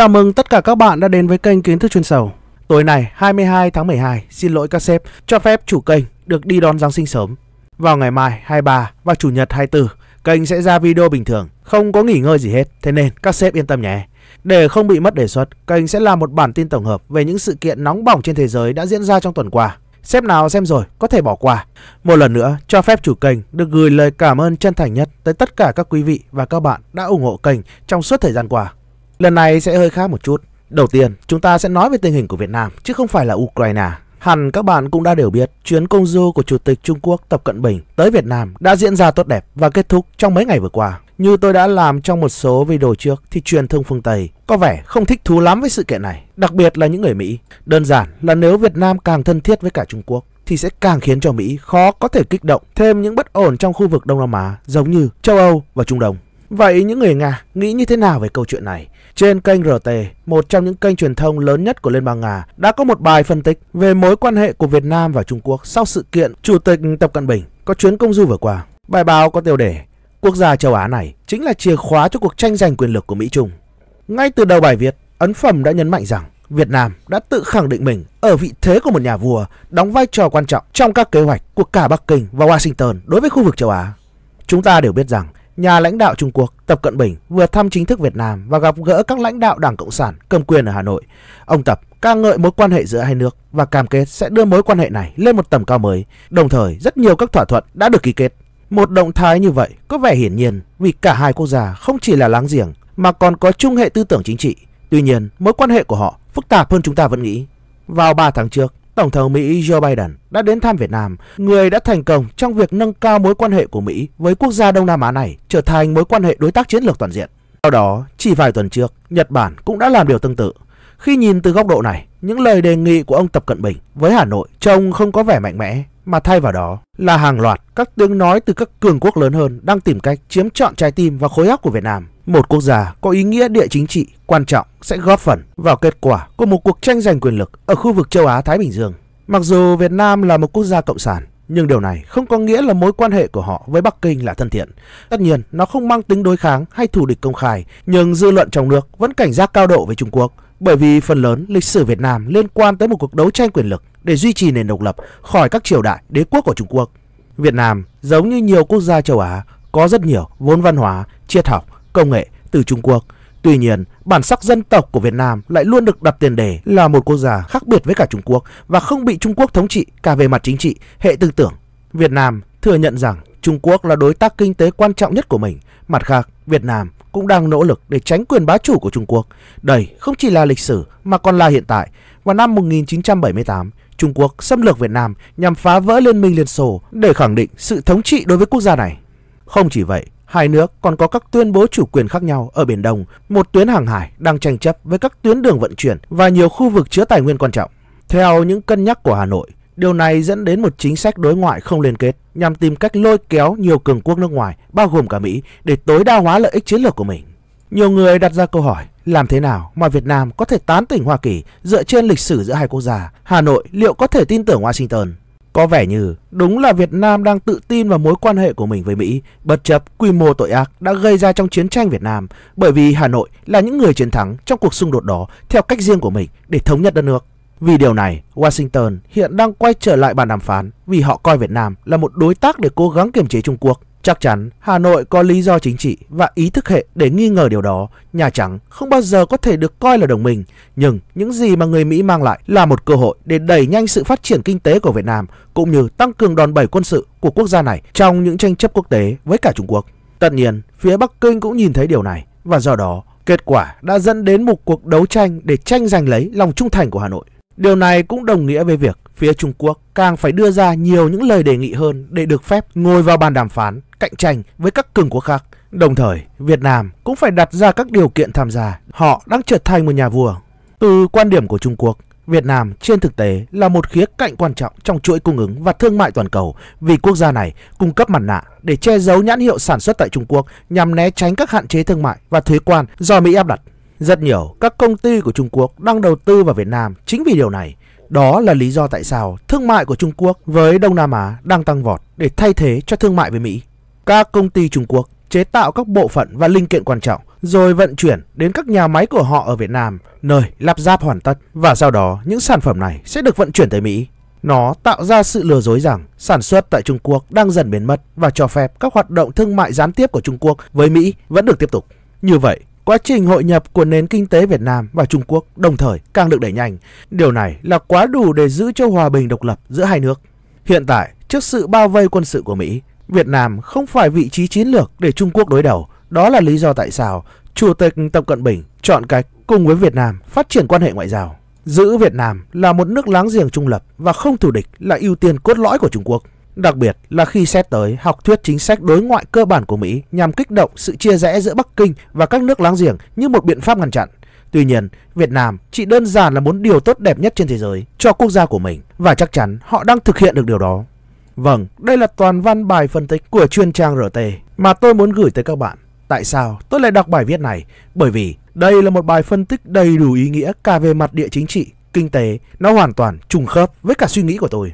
Chào mừng tất cả các bạn đã đến với kênh Kiến thức chuyên sâu. Tối nay 22 tháng 12, xin lỗi các sếp, cho phép chủ kênh được đi đón Giáng sinh sớm. Vào ngày mai 23 và Chủ nhật 24, kênh sẽ ra video bình thường, không có nghỉ ngơi gì hết, thế nên các sếp yên tâm nhé. Để không bị mất đề xuất, kênh sẽ làm một bản tin tổng hợp về những sự kiện nóng bỏng trên thế giới đã diễn ra trong tuần qua. Sếp nào xem rồi có thể bỏ qua. Một lần nữa, cho phép chủ kênh được gửi lời cảm ơn chân thành nhất tới tất cả các quý vị và các bạn đã ủng hộ kênh trong suốt thời gian qua. Lần này sẽ hơi khác một chút. Đầu tiên, chúng ta sẽ nói về tình hình của Việt Nam, chứ không phải là Ukraine. Hẳn các bạn cũng đã đều biết, chuyến công du của Chủ tịch Trung Quốc Tập Cận Bình tới Việt Nam đã diễn ra tốt đẹp và kết thúc trong mấy ngày vừa qua. Như tôi đã làm trong một số video trước thì truyền thông phương Tây có vẻ không thích thú lắm với sự kiện này, đặc biệt là những người Mỹ. Đơn giản là nếu Việt Nam càng thân thiết với cả Trung Quốc thì sẽ càng khiến cho Mỹ khó có thể kích động thêm những bất ổn trong khu vực Đông Nam Á giống như châu Âu và Trung Đông. Vậy những người Nga nghĩ như thế nào về câu chuyện này? Trên kênh RT, một trong những kênh truyền thông lớn nhất của Liên bang Nga, đã có một bài phân tích về mối quan hệ của Việt Nam và Trung Quốc sau sự kiện Chủ tịch Tập Cận Bình có chuyến công du vừa qua. Bài báo có tiêu đề Quốc gia châu Á này chính là chìa khóa cho cuộc tranh giành quyền lực của Mỹ-Trung. Ngay từ đầu bài viết, ấn phẩm đã nhấn mạnh rằng Việt Nam đã tự khẳng định mình ở vị thế của một nhà vua, đóng vai trò quan trọng trong các kế hoạch của cả Bắc Kinh và Washington đối với khu vực châu Á. Chúng ta đều biết rằng nhà lãnh đạo Trung Quốc Tập Cận Bình vừa thăm chính thức Việt Nam và gặp gỡ các lãnh đạo Đảng Cộng sản cầm quyền ở Hà Nội. Ông Tập ca ngợi mối quan hệ giữa hai nước và cam kết sẽ đưa mối quan hệ này lên một tầm cao mới. Đồng thời, rất nhiều các thỏa thuận đã được ký kết. Một động thái như vậy có vẻ hiển nhiên vì cả hai quốc gia không chỉ là láng giềng mà còn có chung hệ tư tưởng chính trị. Tuy nhiên, mối quan hệ của họ phức tạp hơn chúng ta vẫn nghĩ. Vào 3 tháng trước, Tổng thống Mỹ Joe Biden đã đến thăm Việt Nam, người đã thành công trong việc nâng cao mối quan hệ của Mỹ với quốc gia Đông Nam Á này trở thành mối quan hệ đối tác chiến lược toàn diện. Sau đó, chỉ vài tuần trước, Nhật Bản cũng đã làm điều tương tự. Khi nhìn từ góc độ này, những lời đề nghị của ông Tập Cận Bình với Hà Nội trông không có vẻ mạnh mẽ, mà thay vào đó là hàng loạt các tiếng nói từ các cường quốc lớn hơn đang tìm cách chiếm trọn trái tim và khối óc của Việt Nam, một quốc gia có ý nghĩa địa chính trị quan trọng sẽ góp phần vào kết quả của một cuộc tranh giành quyền lực ở khu vực châu Á Thái Bình Dương. Mặc dù Việt Nam là một quốc gia cộng sản, nhưng điều này không có nghĩa là mối quan hệ của họ với Bắc Kinh là thân thiện. Tất nhiên, nó không mang tính đối kháng hay thù địch công khai, nhưng dư luận trong nước vẫn cảnh giác cao độ với Trung Quốc, bởi vì phần lớn lịch sử Việt Nam liên quan tới một cuộc đấu tranh quyền lực để duy trì nền độc lập khỏi các triều đại đế quốc của Trung Quốc. Việt Nam, giống như nhiều quốc gia châu Á, có rất nhiều vốn văn hóa, triết học, công nghệ từ Trung Quốc – Tuy nhiên, bản sắc dân tộc của Việt Nam lại luôn được đặt tiền đề là một quốc gia khác biệt với cả Trung Quốc và không bị Trung Quốc thống trị cả về mặt chính trị, hệ tư tưởng. Việt Nam thừa nhận rằng Trung Quốc là đối tác kinh tế quan trọng nhất của mình. Mặt khác, Việt Nam cũng đang nỗ lực để tránh quyền bá chủ của Trung Quốc. Đây không chỉ là lịch sử mà còn là hiện tại. Vào năm 1978, Trung Quốc xâm lược Việt Nam nhằm phá vỡ Liên minh Liên Xô để khẳng định sự thống trị đối với quốc gia này. Không chỉ vậy, Hai nước còn có các tuyên bố chủ quyền khác nhau ở Biển Đông, một tuyến hàng hải đang tranh chấp với các tuyến đường vận chuyển và nhiều khu vực chứa tài nguyên quan trọng. Theo những cân nhắc của Hà Nội, điều này dẫn đến một chính sách đối ngoại không liên kết nhằm tìm cách lôi kéo nhiều cường quốc nước ngoài, bao gồm cả Mỹ, để tối đa hóa lợi ích chiến lược của mình. Nhiều người đặt ra câu hỏi, làm thế nào mà Việt Nam có thể tán tỉnh Hoa Kỳ dựa trên lịch sử giữa hai quốc gia? Hà Nội liệu có thể tin tưởng Washington? Có vẻ như đúng là Việt Nam đang tự tin vào mối quan hệ của mình với Mỹ, bất chấp quy mô tội ác đã gây ra trong chiến tranh Việt Nam, bởi vì Hà Nội là những người chiến thắng trong cuộc xung đột đó theo cách riêng của mình để thống nhất đất nước. Vì điều này, Washington hiện đang quay trở lại bàn đàm phán vì họ coi Việt Nam là một đối tác để cố gắng kiềm chế Trung Quốc. Chắc chắn Hà Nội có lý do chính trị và ý thức hệ để nghi ngờ điều đó. Nhà Trắng không bao giờ có thể được coi là đồng minh, nhưng những gì mà người Mỹ mang lại là một cơ hội để đẩy nhanh sự phát triển kinh tế của Việt Nam cũng như tăng cường đòn bẩy quân sự của quốc gia này trong những tranh chấp quốc tế với cả Trung Quốc. Tất nhiên, phía Bắc Kinh cũng nhìn thấy điều này và do đó kết quả đã dẫn đến một cuộc đấu tranh để tranh giành lấy lòng trung thành của Hà Nội. Điều này cũng đồng nghĩa với việc phía Trung Quốc càng phải đưa ra nhiều những lời đề nghị hơn để được phép ngồi vào bàn đàm phán cạnh tranh với các cường quốc khác. Đồng thời, Việt Nam cũng phải đặt ra các điều kiện tham gia. Họ đang trở thành một nhà vua. Từ quan điểm của Trung Quốc, Việt Nam trên thực tế là một khía cạnh quan trọng trong chuỗi cung ứng và thương mại toàn cầu vì quốc gia này cung cấp mặt nạ để che giấu nhãn hiệu sản xuất tại Trung Quốc nhằm né tránh các hạn chế thương mại và thuế quan do Mỹ áp đặt. Rất nhiều các công ty của Trung Quốc đang đầu tư vào Việt Nam chính vì điều này. Đó là lý do tại sao thương mại của Trung Quốc với Đông Nam Á đang tăng vọt để thay thế cho thương mại với Mỹ. Các công ty Trung Quốc chế tạo các bộ phận và linh kiện quan trọng rồi vận chuyển đến các nhà máy của họ ở Việt Nam, nơi lắp ráp hoàn tất và sau đó những sản phẩm này sẽ được vận chuyển tới Mỹ. Nó tạo ra sự lừa dối rằng sản xuất tại Trung Quốc đang dần biến mất và cho phép các hoạt động thương mại gián tiếp của Trung Quốc với Mỹ vẫn được tiếp tục. Như vậy, quá trình hội nhập của nền kinh tế Việt Nam và Trung Quốc đồng thời càng được đẩy nhanh. Điều này là quá đủ để giữ cho hòa bình độc lập giữa hai nước. Hiện tại, trước sự bao vây quân sự của Mỹ, Việt Nam không phải vị trí chiến lược để Trung Quốc đối đầu. Đó là lý do tại sao Chủ tịch Tập Cận Bình chọn cách cùng với Việt Nam phát triển quan hệ ngoại giao. Giữ Việt Nam là một nước láng giềng trung lập và không thù địch là ưu tiên cốt lõi của Trung Quốc. Đặc biệt là khi xét tới học thuyết chính sách đối ngoại cơ bản của Mỹ nhằm kích động sự chia rẽ giữa Bắc Kinh và các nước láng giềng như một biện pháp ngăn chặn. Tuy nhiên, Việt Nam chỉ đơn giản là muốn điều tốt đẹp nhất trên thế giới cho quốc gia của mình và chắc chắn họ đang thực hiện được điều đó. Vâng, đây là toàn văn bài phân tích của chuyên trang RT mà tôi muốn gửi tới các bạn. Tại sao tôi lại đọc bài viết này? Bởi vì đây là một bài phân tích đầy đủ ý nghĩa cả về mặt địa chính trị, kinh tế, nó hoàn toàn trùng khớp với cả suy nghĩ của tôi.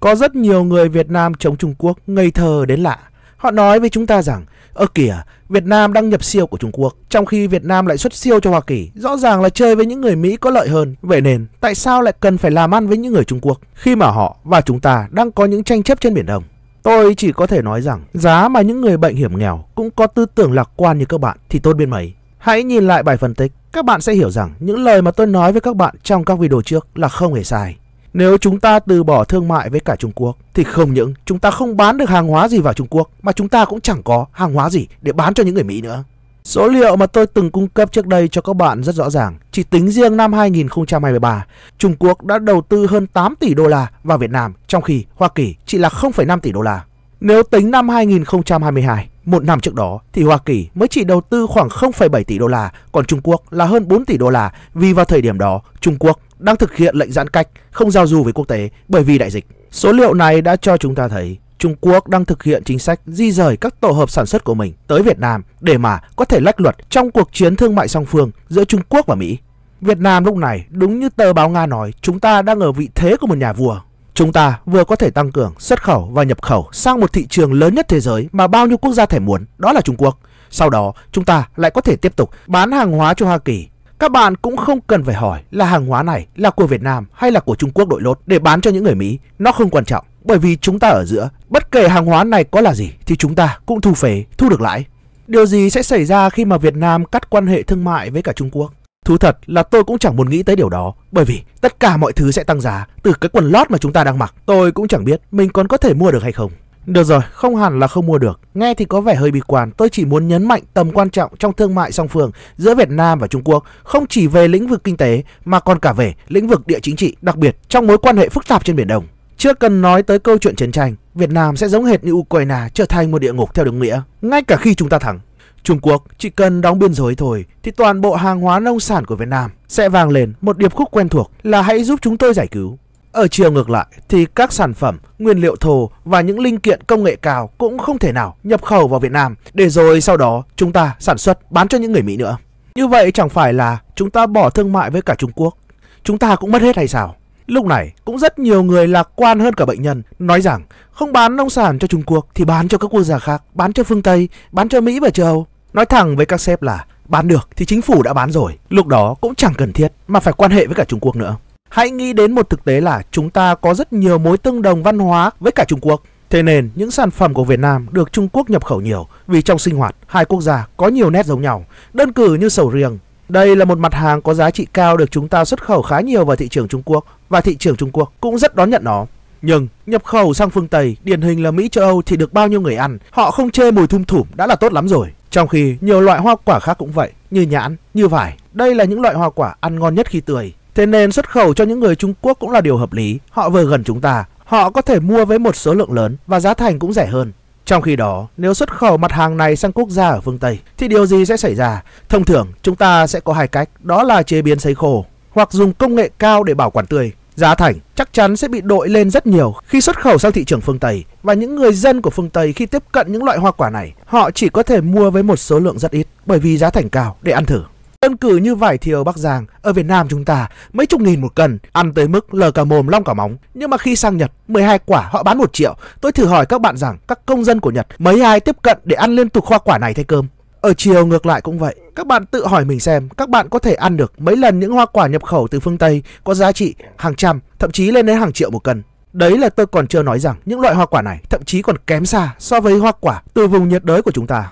Có rất nhiều người Việt Nam chống Trung Quốc ngây thơ đến lạ. Họ nói với chúng ta rằng Ơ kìa, Việt Nam đang nhập siêu của Trung Quốc, trong khi Việt Nam lại xuất siêu cho Hoa Kỳ. Rõ ràng là chơi với những người Mỹ có lợi hơn. Vậy nên, tại sao lại cần phải làm ăn với những người Trung Quốc khi mà họ và chúng ta đang có những tranh chấp trên Biển Đông? Tôi chỉ có thể nói rằng, giá mà những người bệnh hiểm nghèo cũng có tư tưởng lạc quan như các bạn thì tốt biết mấy. Hãy nhìn lại bài phân tích, các bạn sẽ hiểu rằng những lời mà tôi nói với các bạn trong các video trước là không hề sai. Nếu chúng ta từ bỏ thương mại với cả Trung Quốc thì không những chúng ta không bán được hàng hóa gì vào Trung Quốc mà chúng ta cũng chẳng có hàng hóa gì để bán cho những người Mỹ nữa. Số liệu mà tôi từng cung cấp trước đây cho các bạn rất rõ ràng. Chỉ tính riêng năm 2023, Trung Quốc đã đầu tư hơn 8 tỷ đô la vào Việt Nam, trong khi Hoa Kỳ chỉ là 0,5 tỷ đô la. Nếu tính năm 2022, một năm trước đó thì Hoa Kỳ mới chỉ đầu tư khoảng 0,7 tỷ đô la, còn Trung Quốc là hơn 4 tỷ đô la vì vào thời điểm đó Trung Quốc đang thực hiện lệnh giãn cách, không giao du với quốc tế bởi vì đại dịch. Số liệu này đã cho chúng ta thấy Trung Quốc đang thực hiện chính sách di rời các tổ hợp sản xuất của mình tới Việt Nam để mà có thể lách luật trong cuộc chiến thương mại song phương giữa Trung Quốc và Mỹ. Việt Nam lúc này đúng như tờ báo Nga nói, chúng ta đang ở vị thế của một nhà vua. Chúng ta vừa có thể tăng cường xuất khẩu và nhập khẩu sang một thị trường lớn nhất thế giới mà bao nhiêu quốc gia thể muốn, đó là Trung Quốc. Sau đó, chúng ta lại có thể tiếp tục bán hàng hóa cho Hoa Kỳ các bạn cũng không cần phải hỏi là hàng hóa này là của Việt Nam hay là của Trung Quốc đội lốt để bán cho những người Mỹ. Nó không quan trọng bởi vì chúng ta ở giữa. Bất kể hàng hóa này có là gì thì chúng ta cũng thu phế, thu được lãi. Điều gì sẽ xảy ra khi mà Việt Nam cắt quan hệ thương mại với cả Trung Quốc? Thú thật là tôi cũng chẳng muốn nghĩ tới điều đó Bởi vì tất cả mọi thứ sẽ tăng giá Từ cái quần lót mà chúng ta đang mặc Tôi cũng chẳng biết mình còn có thể mua được hay không được rồi, không hẳn là không mua được. Nghe thì có vẻ hơi bi quan, tôi chỉ muốn nhấn mạnh tầm quan trọng trong thương mại song phương giữa Việt Nam và Trung Quốc, không chỉ về lĩnh vực kinh tế mà còn cả về lĩnh vực địa chính trị, đặc biệt trong mối quan hệ phức tạp trên Biển Đông. Chưa cần nói tới câu chuyện chiến tranh, Việt Nam sẽ giống hệt như Ukraine trở thành một địa ngục theo đúng nghĩa, ngay cả khi chúng ta thắng. Trung Quốc chỉ cần đóng biên giới thôi thì toàn bộ hàng hóa nông sản của Việt Nam sẽ vang lên một điệp khúc quen thuộc là hãy giúp chúng tôi giải cứu. Ở chiều ngược lại thì các sản phẩm, nguyên liệu thô và những linh kiện công nghệ cao cũng không thể nào nhập khẩu vào Việt Nam để rồi sau đó chúng ta sản xuất bán cho những người Mỹ nữa. Như vậy chẳng phải là chúng ta bỏ thương mại với cả Trung Quốc, chúng ta cũng mất hết hay sao? Lúc này cũng rất nhiều người lạc quan hơn cả bệnh nhân nói rằng không bán nông sản cho Trung Quốc thì bán cho các quốc gia khác, bán cho phương Tây, bán cho Mỹ và châu Âu. Nói thẳng với các sếp là bán được thì chính phủ đã bán rồi, lúc đó cũng chẳng cần thiết mà phải quan hệ với cả Trung Quốc nữa. Hãy nghĩ đến một thực tế là chúng ta có rất nhiều mối tương đồng văn hóa với cả Trung Quốc. Thế nên, những sản phẩm của Việt Nam được Trung Quốc nhập khẩu nhiều vì trong sinh hoạt, hai quốc gia có nhiều nét giống nhau. Đơn cử như sầu riêng. Đây là một mặt hàng có giá trị cao được chúng ta xuất khẩu khá nhiều vào thị trường Trung Quốc và thị trường Trung Quốc cũng rất đón nhận nó. Nhưng nhập khẩu sang phương Tây, điển hình là Mỹ châu Âu thì được bao nhiêu người ăn, họ không chê mùi thum thủm đã là tốt lắm rồi. Trong khi nhiều loại hoa quả khác cũng vậy, như nhãn, như vải. Đây là những loại hoa quả ăn ngon nhất khi tươi, Thế nên xuất khẩu cho những người Trung Quốc cũng là điều hợp lý, họ vừa gần chúng ta, họ có thể mua với một số lượng lớn và giá thành cũng rẻ hơn. Trong khi đó, nếu xuất khẩu mặt hàng này sang quốc gia ở phương Tây thì điều gì sẽ xảy ra? Thông thường, chúng ta sẽ có hai cách, đó là chế biến sấy khô hoặc dùng công nghệ cao để bảo quản tươi. Giá thành chắc chắn sẽ bị đội lên rất nhiều khi xuất khẩu sang thị trường phương Tây và những người dân của phương Tây khi tiếp cận những loại hoa quả này, họ chỉ có thể mua với một số lượng rất ít bởi vì giá thành cao để ăn thử. Đơn cử như vải thiều Bắc Giang, ở Việt Nam chúng ta mấy chục nghìn một cân, ăn tới mức lờ cả mồm long cả móng. Nhưng mà khi sang Nhật, 12 quả họ bán 1 triệu. Tôi thử hỏi các bạn rằng các công dân của Nhật mấy ai tiếp cận để ăn liên tục hoa quả này thay cơm. Ở chiều ngược lại cũng vậy, các bạn tự hỏi mình xem các bạn có thể ăn được mấy lần những hoa quả nhập khẩu từ phương Tây có giá trị hàng trăm, thậm chí lên đến hàng triệu một cân. Đấy là tôi còn chưa nói rằng những loại hoa quả này thậm chí còn kém xa so với hoa quả từ vùng nhiệt đới của chúng ta.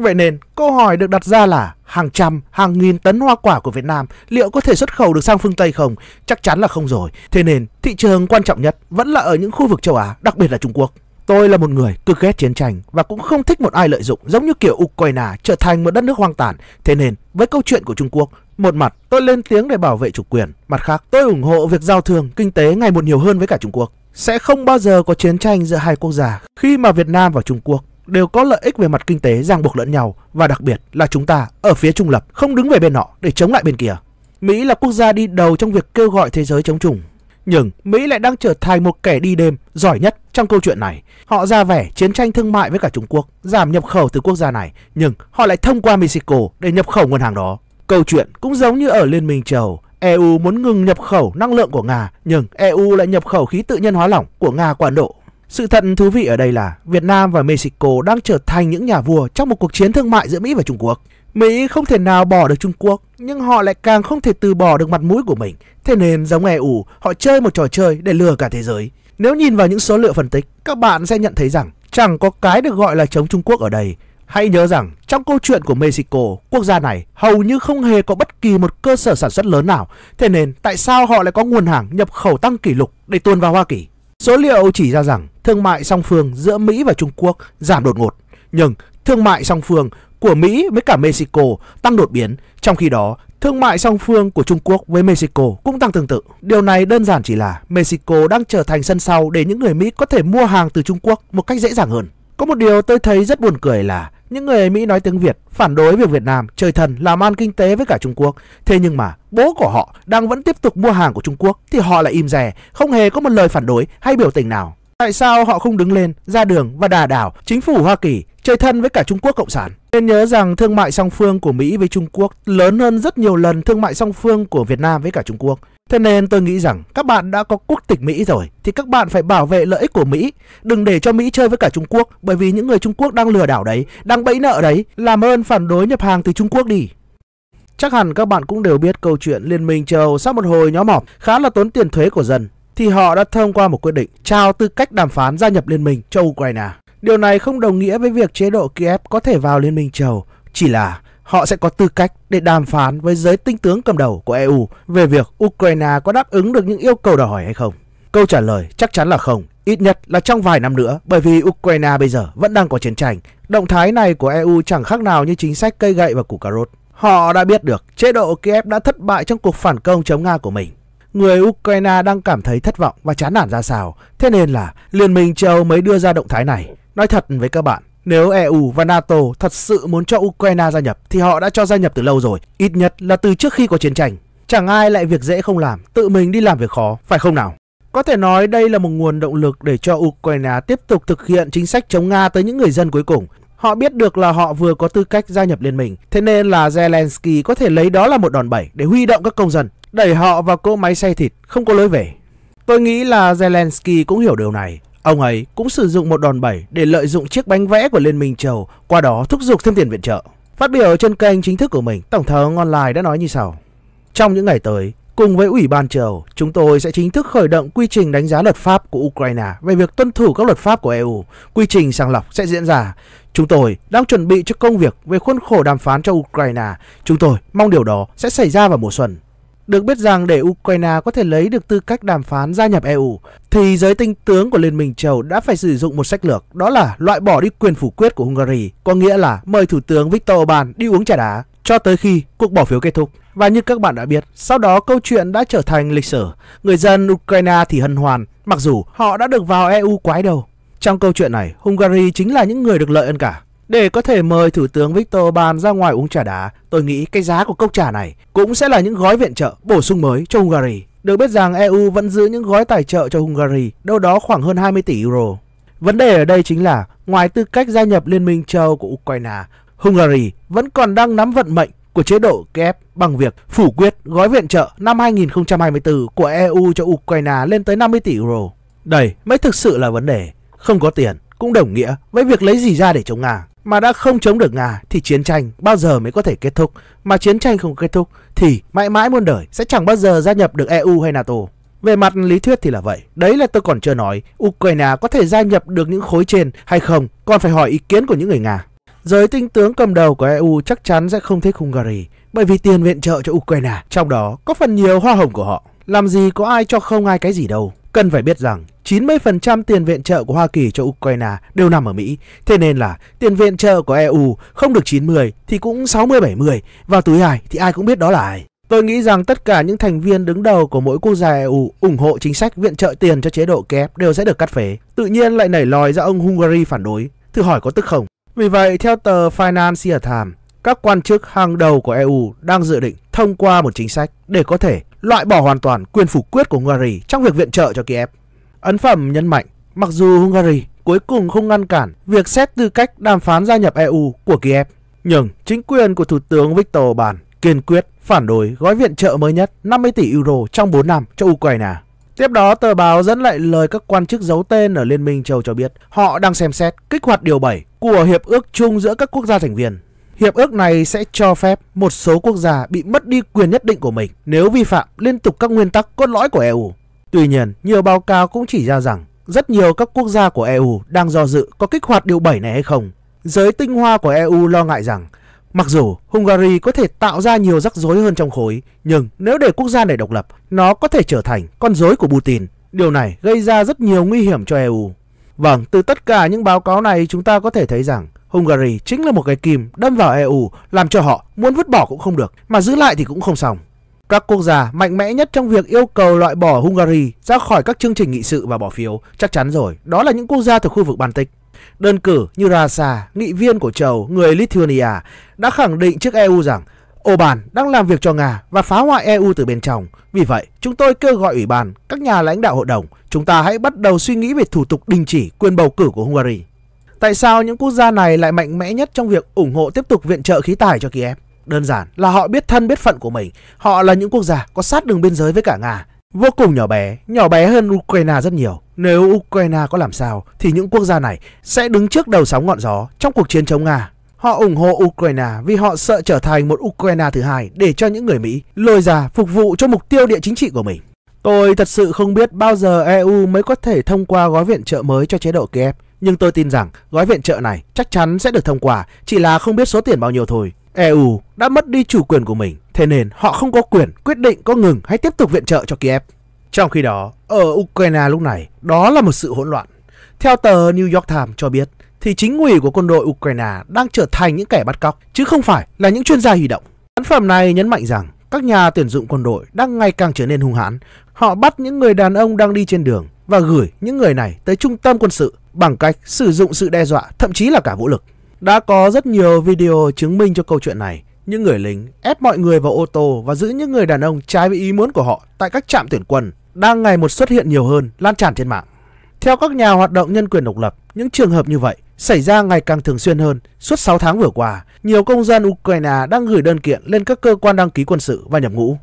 Vậy nên, câu hỏi được đặt ra là hàng trăm, hàng nghìn tấn hoa quả của Việt Nam liệu có thể xuất khẩu được sang phương Tây không? Chắc chắn là không rồi. Thế nên, thị trường quan trọng nhất vẫn là ở những khu vực châu Á, đặc biệt là Trung Quốc. Tôi là một người cực ghét chiến tranh và cũng không thích một ai lợi dụng giống như kiểu Ukraine trở thành một đất nước hoang tàn. Thế nên, với câu chuyện của Trung Quốc, một mặt tôi lên tiếng để bảo vệ chủ quyền, mặt khác tôi ủng hộ việc giao thương, kinh tế ngày một nhiều hơn với cả Trung Quốc. Sẽ không bao giờ có chiến tranh giữa hai quốc gia khi mà Việt Nam và Trung Quốc đều có lợi ích về mặt kinh tế ràng buộc lẫn nhau và đặc biệt là chúng ta ở phía trung lập không đứng về bên họ để chống lại bên kia. Mỹ là quốc gia đi đầu trong việc kêu gọi thế giới chống chủng. Nhưng Mỹ lại đang trở thành một kẻ đi đêm giỏi nhất trong câu chuyện này. Họ ra vẻ chiến tranh thương mại với cả Trung Quốc, giảm nhập khẩu từ quốc gia này, nhưng họ lại thông qua Mexico để nhập khẩu nguồn hàng đó. Câu chuyện cũng giống như ở Liên minh châu, EU muốn ngừng nhập khẩu năng lượng của Nga, nhưng EU lại nhập khẩu khí tự nhiên hóa lỏng của Nga qua Ấn Độ. Sự thật thú vị ở đây là Việt Nam và Mexico đang trở thành những nhà vua trong một cuộc chiến thương mại giữa Mỹ và Trung Quốc. Mỹ không thể nào bỏ được Trung Quốc, nhưng họ lại càng không thể từ bỏ được mặt mũi của mình. Thế nên giống EU, họ chơi một trò chơi để lừa cả thế giới. Nếu nhìn vào những số liệu phân tích, các bạn sẽ nhận thấy rằng chẳng có cái được gọi là chống Trung Quốc ở đây. Hãy nhớ rằng, trong câu chuyện của Mexico, quốc gia này hầu như không hề có bất kỳ một cơ sở sản xuất lớn nào. Thế nên, tại sao họ lại có nguồn hàng nhập khẩu tăng kỷ lục để tuôn vào Hoa Kỳ? Số liệu chỉ ra rằng thương mại song phương giữa Mỹ và Trung Quốc giảm đột ngột, nhưng thương mại song phương của Mỹ với cả Mexico tăng đột biến, trong khi đó thương mại song phương của Trung Quốc với Mexico cũng tăng tương tự. Điều này đơn giản chỉ là Mexico đang trở thành sân sau để những người Mỹ có thể mua hàng từ Trung Quốc một cách dễ dàng hơn. Có một điều tôi thấy rất buồn cười là những người Mỹ nói tiếng Việt phản đối việc Việt Nam chơi thần làm ăn kinh tế với cả Trung Quốc. Thế nhưng mà bố của họ đang vẫn tiếp tục mua hàng của Trung Quốc thì họ lại im dè, không hề có một lời phản đối hay biểu tình nào. Tại sao họ không đứng lên ra đường và đà đảo chính phủ Hoa Kỳ chơi thân với cả Trung Quốc Cộng sản. Nên nhớ rằng thương mại song phương của Mỹ với Trung Quốc lớn hơn rất nhiều lần thương mại song phương của Việt Nam với cả Trung Quốc. Thế nên tôi nghĩ rằng các bạn đã có quốc tịch Mỹ rồi thì các bạn phải bảo vệ lợi ích của Mỹ, đừng để cho Mỹ chơi với cả Trung Quốc bởi vì những người Trung Quốc đang lừa đảo đấy, đang bẫy nợ đấy, làm ơn phản đối nhập hàng từ Trung Quốc đi. Chắc hẳn các bạn cũng đều biết câu chuyện Liên minh châu sau một hồi nhóm họp khá là tốn tiền thuế của dân thì họ đã thông qua một quyết định trao tư cách đàm phán gia nhập Liên minh Châu Ukraine. Điều này không đồng nghĩa với việc chế độ Kiev có thể vào Liên minh châu, chỉ là họ sẽ có tư cách để đàm phán với giới tinh tướng cầm đầu của EU về việc Ukraine có đáp ứng được những yêu cầu đòi hỏi hay không. Câu trả lời chắc chắn là không, ít nhất là trong vài năm nữa bởi vì Ukraine bây giờ vẫn đang có chiến tranh. Động thái này của EU chẳng khác nào như chính sách cây gậy và củ cà rốt. Họ đã biết được chế độ Kiev đã thất bại trong cuộc phản công chống Nga của mình. Người Ukraine đang cảm thấy thất vọng và chán nản ra sao, thế nên là Liên minh châu mới đưa ra động thái này. Nói thật với các bạn, nếu EU và NATO thật sự muốn cho Ukraine gia nhập thì họ đã cho gia nhập từ lâu rồi, ít nhất là từ trước khi có chiến tranh. Chẳng ai lại việc dễ không làm, tự mình đi làm việc khó, phải không nào? Có thể nói đây là một nguồn động lực để cho Ukraine tiếp tục thực hiện chính sách chống Nga tới những người dân cuối cùng. Họ biết được là họ vừa có tư cách gia nhập liên minh, thế nên là Zelensky có thể lấy đó là một đòn bẩy để huy động các công dân, đẩy họ vào cỗ máy xay thịt, không có lối về. Tôi nghĩ là Zelensky cũng hiểu điều này. Ông ấy cũng sử dụng một đòn bẩy để lợi dụng chiếc bánh vẽ của Liên minh châu, qua đó thúc giục thêm tiền viện trợ. Phát biểu trên kênh chính thức của mình, Tổng thống online đã nói như sau. Trong những ngày tới, cùng với Ủy ban châu chúng tôi sẽ chính thức khởi động quy trình đánh giá luật pháp của Ukraine về việc tuân thủ các luật pháp của EU. Quy trình sàng lọc sẽ diễn ra. Chúng tôi đang chuẩn bị cho công việc về khuôn khổ đàm phán cho Ukraine. Chúng tôi mong điều đó sẽ xảy ra vào mùa xuân. Được biết rằng để Ukraine có thể lấy được tư cách đàm phán gia nhập EU, thì giới tinh tướng của Liên minh châu đã phải sử dụng một sách lược, đó là loại bỏ đi quyền phủ quyết của Hungary, có nghĩa là mời Thủ tướng Viktor Orbán đi uống trà đá, cho tới khi cuộc bỏ phiếu kết thúc. Và như các bạn đã biết, sau đó câu chuyện đã trở thành lịch sử. Người dân Ukraine thì hân hoan, mặc dù họ đã được vào EU quái đầu. Trong câu chuyện này, Hungary chính là những người được lợi ơn cả. Để có thể mời Thủ tướng Victor Orbán ra ngoài uống trà đá, tôi nghĩ cái giá của cốc trà này cũng sẽ là những gói viện trợ bổ sung mới cho Hungary. Được biết rằng EU vẫn giữ những gói tài trợ cho Hungary, đâu đó khoảng hơn 20 tỷ euro. Vấn đề ở đây chính là, ngoài tư cách gia nhập Liên minh châu Âu của Ukraine, Hungary vẫn còn đang nắm vận mệnh của chế độ kép bằng việc phủ quyết gói viện trợ năm 2024 của EU cho Ukraine lên tới 50 tỷ euro. Đây mới thực sự là vấn đề, không có tiền cũng đồng nghĩa với việc lấy gì ra để chống Nga mà đã không chống được Nga thì chiến tranh bao giờ mới có thể kết thúc. Mà chiến tranh không kết thúc thì mãi mãi muôn đời sẽ chẳng bao giờ gia nhập được EU hay NATO. Về mặt lý thuyết thì là vậy. Đấy là tôi còn chưa nói Ukraine có thể gia nhập được những khối trên hay không còn phải hỏi ý kiến của những người Nga. Giới tinh tướng cầm đầu của EU chắc chắn sẽ không thích Hungary bởi vì tiền viện trợ cho Ukraine trong đó có phần nhiều hoa hồng của họ. Làm gì có ai cho không ai cái gì đâu. Cần phải biết rằng 90% tiền viện trợ của Hoa Kỳ cho Ukraine đều nằm ở Mỹ. Thế nên là tiền viện trợ của EU không được 90 thì cũng 60-70, vào túi ai thì ai cũng biết đó là ai. Tôi nghĩ rằng tất cả những thành viên đứng đầu của mỗi quốc gia EU ủng hộ chính sách viện trợ tiền cho chế độ Kép đều sẽ được cắt phế. Tự nhiên lại nảy lòi ra ông Hungary phản đối. Thử hỏi có tức không? Vì vậy, theo tờ Financial Times, các quan chức hàng đầu của EU đang dự định thông qua một chính sách để có thể loại bỏ hoàn toàn quyền phủ quyết của Hungary trong việc viện trợ cho Kiev. Ấn phẩm nhấn mạnh, mặc dù Hungary cuối cùng không ngăn cản việc xét tư cách đàm phán gia nhập EU của Kiev, nhưng chính quyền của Thủ tướng Viktor Orbán kiên quyết phản đối gói viện trợ mới nhất 50 tỷ euro trong 4 năm cho Ukraine. Tiếp đó, tờ báo dẫn lại lời các quan chức giấu tên ở Liên minh châu cho biết họ đang xem xét kích hoạt điều 7 của Hiệp ước chung giữa các quốc gia thành viên. Hiệp ước này sẽ cho phép một số quốc gia bị mất đi quyền nhất định của mình nếu vi phạm liên tục các nguyên tắc cốt lõi của EU. Tuy nhiên, nhiều báo cáo cũng chỉ ra rằng rất nhiều các quốc gia của EU đang do dự có kích hoạt điều 7 này hay không. Giới tinh hoa của EU lo ngại rằng Mặc dù Hungary có thể tạo ra nhiều rắc rối hơn trong khối, nhưng nếu để quốc gia này độc lập, nó có thể trở thành con rối của Putin. Điều này gây ra rất nhiều nguy hiểm cho EU. Vâng, từ tất cả những báo cáo này chúng ta có thể thấy rằng Hungary chính là một cái kim đâm vào EU làm cho họ muốn vứt bỏ cũng không được, mà giữ lại thì cũng không xong. Các quốc gia mạnh mẽ nhất trong việc yêu cầu loại bỏ Hungary ra khỏi các chương trình nghị sự và bỏ phiếu chắc chắn rồi, đó là những quốc gia thuộc khu vực Baltic. Đơn cử như Rasa, nghị viên của châu người Lithuania, đã khẳng định trước EU rằng Orbán đang làm việc cho Nga và phá hoại EU từ bên trong. Vì vậy, chúng tôi kêu gọi Ủy ban, các nhà lãnh đạo hội đồng, chúng ta hãy bắt đầu suy nghĩ về thủ tục đình chỉ quyền bầu cử của Hungary. Tại sao những quốc gia này lại mạnh mẽ nhất trong việc ủng hộ tiếp tục viện trợ khí tài cho Kiev? đơn giản là họ biết thân biết phận của mình. Họ là những quốc gia có sát đường biên giới với cả Nga, vô cùng nhỏ bé, nhỏ bé hơn Ukraine rất nhiều. Nếu Ukraine có làm sao thì những quốc gia này sẽ đứng trước đầu sóng ngọn gió trong cuộc chiến chống Nga. Họ ủng hộ Ukraine vì họ sợ trở thành một Ukraine thứ hai để cho những người Mỹ lôi ra phục vụ cho mục tiêu địa chính trị của mình. Tôi thật sự không biết bao giờ EU mới có thể thông qua gói viện trợ mới cho chế độ Kiev, nhưng tôi tin rằng gói viện trợ này chắc chắn sẽ được thông qua, chỉ là không biết số tiền bao nhiêu thôi. EU đã mất đi chủ quyền của mình, thế nên họ không có quyền quyết định có ngừng hay tiếp tục viện trợ cho Kiev. Trong khi đó, ở Ukraine lúc này, đó là một sự hỗn loạn. Theo tờ New York Times cho biết, thì chính ủy của quân đội Ukraine đang trở thành những kẻ bắt cóc, chứ không phải là những chuyên gia huy động. Ấn phẩm này nhấn mạnh rằng các nhà tuyển dụng quân đội đang ngày càng trở nên hung hãn. Họ bắt những người đàn ông đang đi trên đường và gửi những người này tới trung tâm quân sự bằng cách sử dụng sự đe dọa, thậm chí là cả vũ lực. Đã có rất nhiều video chứng minh cho câu chuyện này. Những người lính ép mọi người vào ô tô và giữ những người đàn ông trái với ý muốn của họ tại các trạm tuyển quân đang ngày một xuất hiện nhiều hơn, lan tràn trên mạng. Theo các nhà hoạt động nhân quyền độc lập, những trường hợp như vậy xảy ra ngày càng thường xuyên hơn. Suốt 6 tháng vừa qua, nhiều công dân Ukraine đang gửi đơn kiện lên các cơ quan đăng ký quân sự và nhập ngũ.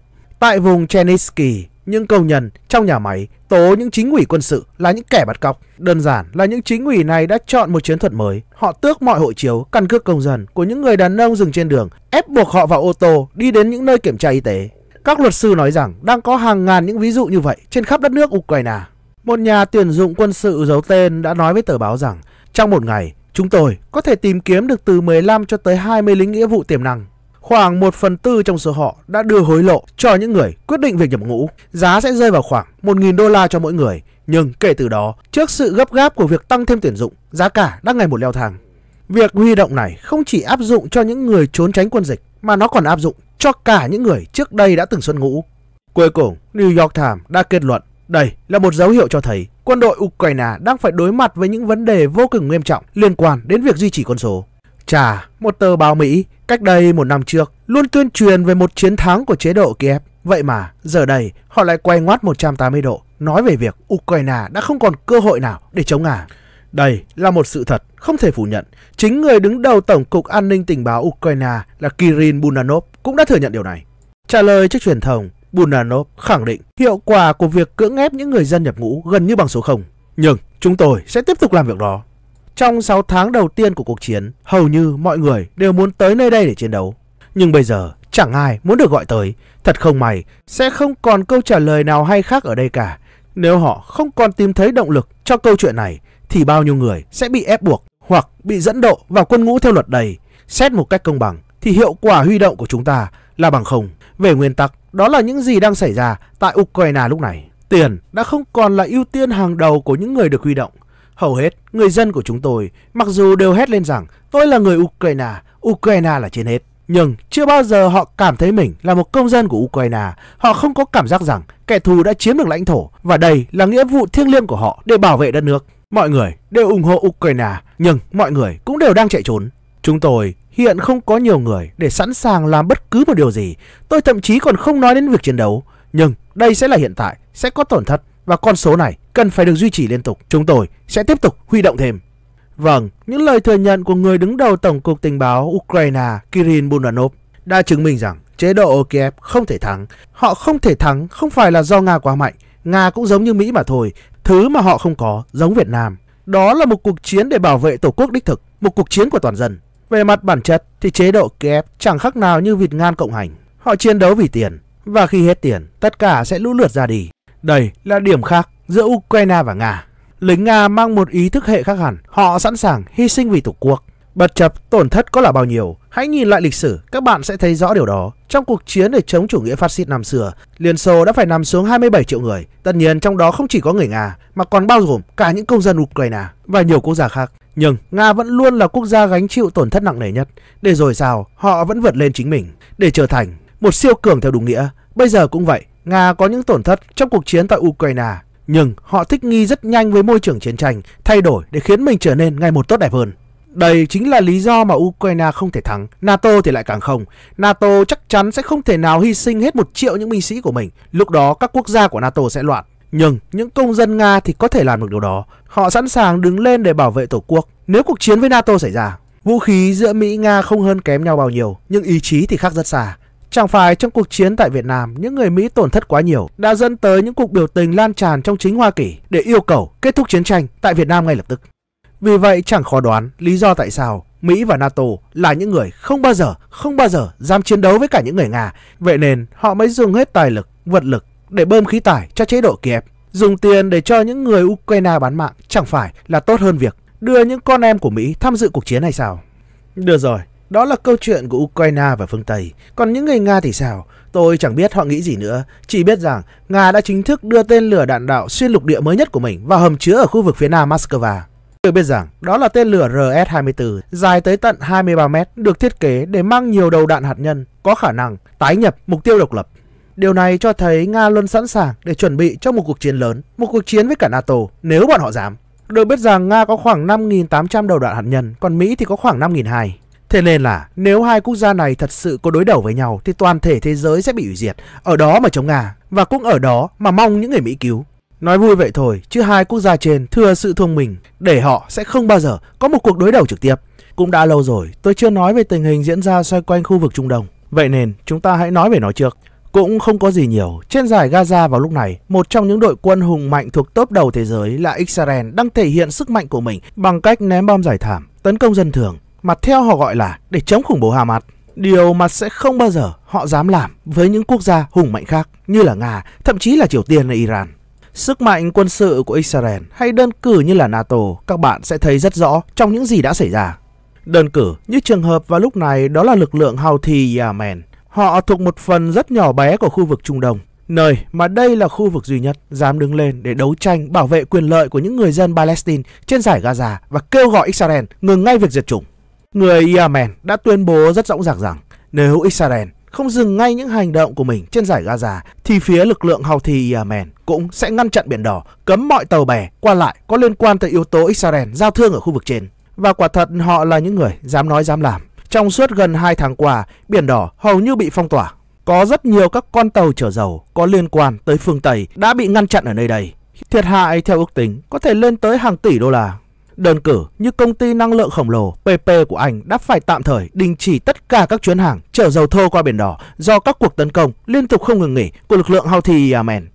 Tại vùng Chernysky, những công nhân trong nhà máy tố những chính ủy quân sự là những kẻ bắt cóc. Đơn giản là những chính ủy này đã chọn một chiến thuật mới. Họ tước mọi hộ chiếu, căn cước công dân của những người đàn ông dừng trên đường, ép buộc họ vào ô tô đi đến những nơi kiểm tra y tế. Các luật sư nói rằng đang có hàng ngàn những ví dụ như vậy trên khắp đất nước Ukraine. Một nhà tuyển dụng quân sự giấu tên đã nói với tờ báo rằng trong một ngày, chúng tôi có thể tìm kiếm được từ 15 cho tới 20 lính nghĩa vụ tiềm năng khoảng 1 phần tư trong số họ đã đưa hối lộ cho những người quyết định việc nhập ngũ. Giá sẽ rơi vào khoảng 1.000 đô la cho mỗi người. Nhưng kể từ đó, trước sự gấp gáp của việc tăng thêm tuyển dụng, giá cả đang ngày một leo thang. Việc huy động này không chỉ áp dụng cho những người trốn tránh quân dịch mà nó còn áp dụng cho cả những người trước đây đã từng xuân ngũ. Cuối cùng, New York Times đã kết luận đây là một dấu hiệu cho thấy quân đội Ukraine đang phải đối mặt với những vấn đề vô cùng nghiêm trọng liên quan đến việc duy trì quân số. Chà, một tờ báo Mỹ cách đây một năm trước luôn tuyên truyền về một chiến thắng của chế độ Kiev. Vậy mà, giờ đây họ lại quay ngoắt 180 độ nói về việc Ukraine đã không còn cơ hội nào để chống Nga. Đây là một sự thật không thể phủ nhận. Chính người đứng đầu Tổng cục An ninh Tình báo Ukraine là Kirin Bunanov cũng đã thừa nhận điều này. Trả lời trước truyền thông, Bunanov khẳng định hiệu quả của việc cưỡng ép những người dân nhập ngũ gần như bằng số 0. Nhưng chúng tôi sẽ tiếp tục làm việc đó. Trong 6 tháng đầu tiên của cuộc chiến, hầu như mọi người đều muốn tới nơi đây để chiến đấu. Nhưng bây giờ, chẳng ai muốn được gọi tới. Thật không may, sẽ không còn câu trả lời nào hay khác ở đây cả. Nếu họ không còn tìm thấy động lực cho câu chuyện này, thì bao nhiêu người sẽ bị ép buộc hoặc bị dẫn độ vào quân ngũ theo luật đầy. Xét một cách công bằng, thì hiệu quả huy động của chúng ta là bằng không. Về nguyên tắc, đó là những gì đang xảy ra tại Ukraine lúc này. Tiền đã không còn là ưu tiên hàng đầu của những người được huy động. Hầu hết, người dân của chúng tôi mặc dù đều hét lên rằng tôi là người Ukraine, Ukraine là trên hết. Nhưng chưa bao giờ họ cảm thấy mình là một công dân của Ukraine. Họ không có cảm giác rằng kẻ thù đã chiếm được lãnh thổ và đây là nghĩa vụ thiêng liêng của họ để bảo vệ đất nước. Mọi người đều ủng hộ Ukraine, nhưng mọi người cũng đều đang chạy trốn. Chúng tôi hiện không có nhiều người để sẵn sàng làm bất cứ một điều gì. Tôi thậm chí còn không nói đến việc chiến đấu. Nhưng đây sẽ là hiện tại, sẽ có tổn thất và con số này cần phải được duy trì liên tục. Chúng tôi sẽ tiếp tục huy động thêm. Vâng, những lời thừa nhận của người đứng đầu Tổng cục Tình báo Ukraine Kirin Bundanov đã chứng minh rằng chế độ Kiev không thể thắng. Họ không thể thắng không phải là do Nga quá mạnh. Nga cũng giống như Mỹ mà thôi, thứ mà họ không có giống Việt Nam. Đó là một cuộc chiến để bảo vệ Tổ quốc đích thực, một cuộc chiến của toàn dân. Về mặt bản chất thì chế độ Kiev chẳng khác nào như Việt ngan Cộng Hành. Họ chiến đấu vì tiền, và khi hết tiền, tất cả sẽ lũ lượt ra đi. Đây là điểm khác giữa Ukraine và Nga. Lính Nga mang một ý thức hệ khác hẳn, họ sẵn sàng hy sinh vì Tổ quốc. Bất chấp tổn thất có là bao nhiêu, hãy nhìn lại lịch sử, các bạn sẽ thấy rõ điều đó. Trong cuộc chiến để chống chủ nghĩa phát xít năm xưa, Liên Xô đã phải nằm xuống 27 triệu người. Tất nhiên trong đó không chỉ có người Nga, mà còn bao gồm cả những công dân Ukraine và nhiều quốc gia khác. Nhưng Nga vẫn luôn là quốc gia gánh chịu tổn thất nặng nề nhất, để rồi sao họ vẫn vượt lên chính mình, để trở thành một siêu cường theo đúng nghĩa. Bây giờ cũng vậy, Nga có những tổn thất trong cuộc chiến tại Ukraine nhưng họ thích nghi rất nhanh với môi trường chiến tranh, thay đổi để khiến mình trở nên ngày một tốt đẹp hơn. Đây chính là lý do mà Ukraine không thể thắng, NATO thì lại càng không. NATO chắc chắn sẽ không thể nào hy sinh hết một triệu những binh sĩ của mình, lúc đó các quốc gia của NATO sẽ loạn. Nhưng những công dân Nga thì có thể làm được điều đó, họ sẵn sàng đứng lên để bảo vệ tổ quốc nếu cuộc chiến với NATO xảy ra. Vũ khí giữa Mỹ-Nga không hơn kém nhau bao nhiêu, nhưng ý chí thì khác rất xa. Chẳng phải trong cuộc chiến tại Việt Nam, những người Mỹ tổn thất quá nhiều đã dẫn tới những cuộc biểu tình lan tràn trong chính Hoa Kỳ để yêu cầu kết thúc chiến tranh tại Việt Nam ngay lập tức. Vì vậy chẳng khó đoán lý do tại sao Mỹ và NATO là những người không bao giờ, không bao giờ dám chiến đấu với cả những người Nga. Vậy nên họ mới dùng hết tài lực, vật lực để bơm khí tải cho chế độ Kiev. Dùng tiền để cho những người Ukraine bán mạng chẳng phải là tốt hơn việc đưa những con em của Mỹ tham dự cuộc chiến hay sao? Được rồi, đó là câu chuyện của Ukraine và phương Tây. Còn những người Nga thì sao? Tôi chẳng biết họ nghĩ gì nữa, chỉ biết rằng Nga đã chính thức đưa tên lửa đạn đạo xuyên lục địa mới nhất của mình vào hầm chứa ở khu vực phía nam Moscow. Tôi biết rằng đó là tên lửa RS-24 dài tới tận 23 mét được thiết kế để mang nhiều đầu đạn hạt nhân có khả năng tái nhập mục tiêu độc lập. Điều này cho thấy Nga luôn sẵn sàng để chuẩn bị cho một cuộc chiến lớn, một cuộc chiến với cả NATO nếu bọn họ dám. Được biết rằng Nga có khoảng 5.800 đầu đạn hạt nhân, còn Mỹ thì có khoảng 5.200. Thế nên là nếu hai quốc gia này thật sự có đối đầu với nhau thì toàn thể thế giới sẽ bị hủy diệt. Ở đó mà chống Nga và cũng ở đó mà mong những người Mỹ cứu. Nói vui vậy thôi, chứ hai quốc gia trên thừa sự thông mình để họ sẽ không bao giờ có một cuộc đối đầu trực tiếp. Cũng đã lâu rồi, tôi chưa nói về tình hình diễn ra xoay quanh khu vực Trung Đông. Vậy nên, chúng ta hãy nói về nó trước. Cũng không có gì nhiều, trên giải Gaza vào lúc này, một trong những đội quân hùng mạnh thuộc top đầu thế giới là Israel đang thể hiện sức mạnh của mình bằng cách ném bom giải thảm, tấn công dân thường, mà theo họ gọi là để chống khủng bố Hamas. Điều mà sẽ không bao giờ họ dám làm với những quốc gia hùng mạnh khác như là Nga, thậm chí là Triều Tiên hay Iran. Sức mạnh quân sự của Israel hay đơn cử như là NATO các bạn sẽ thấy rất rõ trong những gì đã xảy ra. Đơn cử như trường hợp vào lúc này đó là lực lượng Houthi Yemen. Họ thuộc một phần rất nhỏ bé của khu vực Trung Đông, nơi mà đây là khu vực duy nhất dám đứng lên để đấu tranh bảo vệ quyền lợi của những người dân Palestine trên giải Gaza và kêu gọi Israel ngừng ngay việc diệt chủng người Yemen đã tuyên bố rất rõ ràng rằng nếu Israel không dừng ngay những hành động của mình trên giải Gaza thì phía lực lượng Houthi Yemen cũng sẽ ngăn chặn Biển Đỏ, cấm mọi tàu bè qua lại có liên quan tới yếu tố Israel giao thương ở khu vực trên. Và quả thật họ là những người dám nói dám làm. Trong suốt gần 2 tháng qua, Biển Đỏ hầu như bị phong tỏa. Có rất nhiều các con tàu chở dầu có liên quan tới phương Tây đã bị ngăn chặn ở nơi đây. Thiệt hại theo ước tính có thể lên tới hàng tỷ đô la. Đơn cử như công ty năng lượng khổng lồ PP của Anh đã phải tạm thời đình chỉ tất cả các chuyến hàng chở dầu thô qua biển đỏ do các cuộc tấn công liên tục không ngừng nghỉ của lực lượng Houthi Yemen.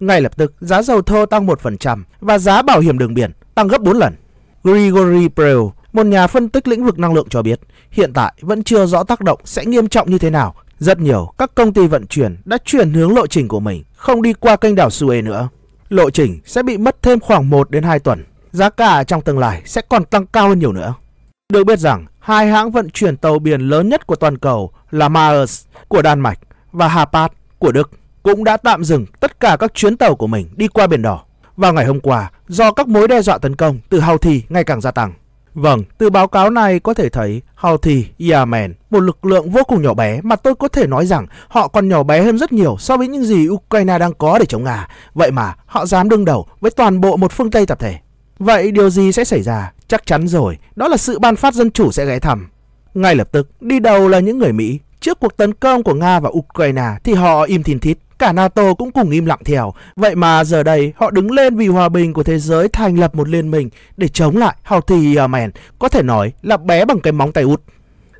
Ngay lập tức, giá dầu thô tăng 1% và giá bảo hiểm đường biển tăng gấp 4 lần. Grigory Prel, một nhà phân tích lĩnh vực năng lượng cho biết, hiện tại vẫn chưa rõ tác động sẽ nghiêm trọng như thế nào. Rất nhiều các công ty vận chuyển đã chuyển hướng lộ trình của mình, không đi qua kênh đảo Suez nữa. Lộ trình sẽ bị mất thêm khoảng 1 đến 2 tuần giá cả trong tương lai sẽ còn tăng cao hơn nhiều nữa. Được biết rằng, hai hãng vận chuyển tàu biển lớn nhất của toàn cầu là Maersk của Đan Mạch và Hapag của Đức cũng đã tạm dừng tất cả các chuyến tàu của mình đi qua Biển Đỏ vào ngày hôm qua do các mối đe dọa tấn công từ Houthi ngày càng gia tăng. Vâng, từ báo cáo này có thể thấy Houthi Yemen, một lực lượng vô cùng nhỏ bé mà tôi có thể nói rằng họ còn nhỏ bé hơn rất nhiều so với những gì Ukraine đang có để chống Nga. Vậy mà họ dám đương đầu với toàn bộ một phương Tây tập thể. Vậy điều gì sẽ xảy ra? Chắc chắn rồi, đó là sự ban phát dân chủ sẽ ghé thăm. Ngay lập tức, đi đầu là những người Mỹ. Trước cuộc tấn công của Nga và Ukraine thì họ im thìn thít, cả NATO cũng cùng im lặng theo. Vậy mà giờ đây họ đứng lên vì hòa bình của thế giới thành lập một liên minh để chống lại Houthi Yemen, có thể nói là bé bằng cái móng tay út.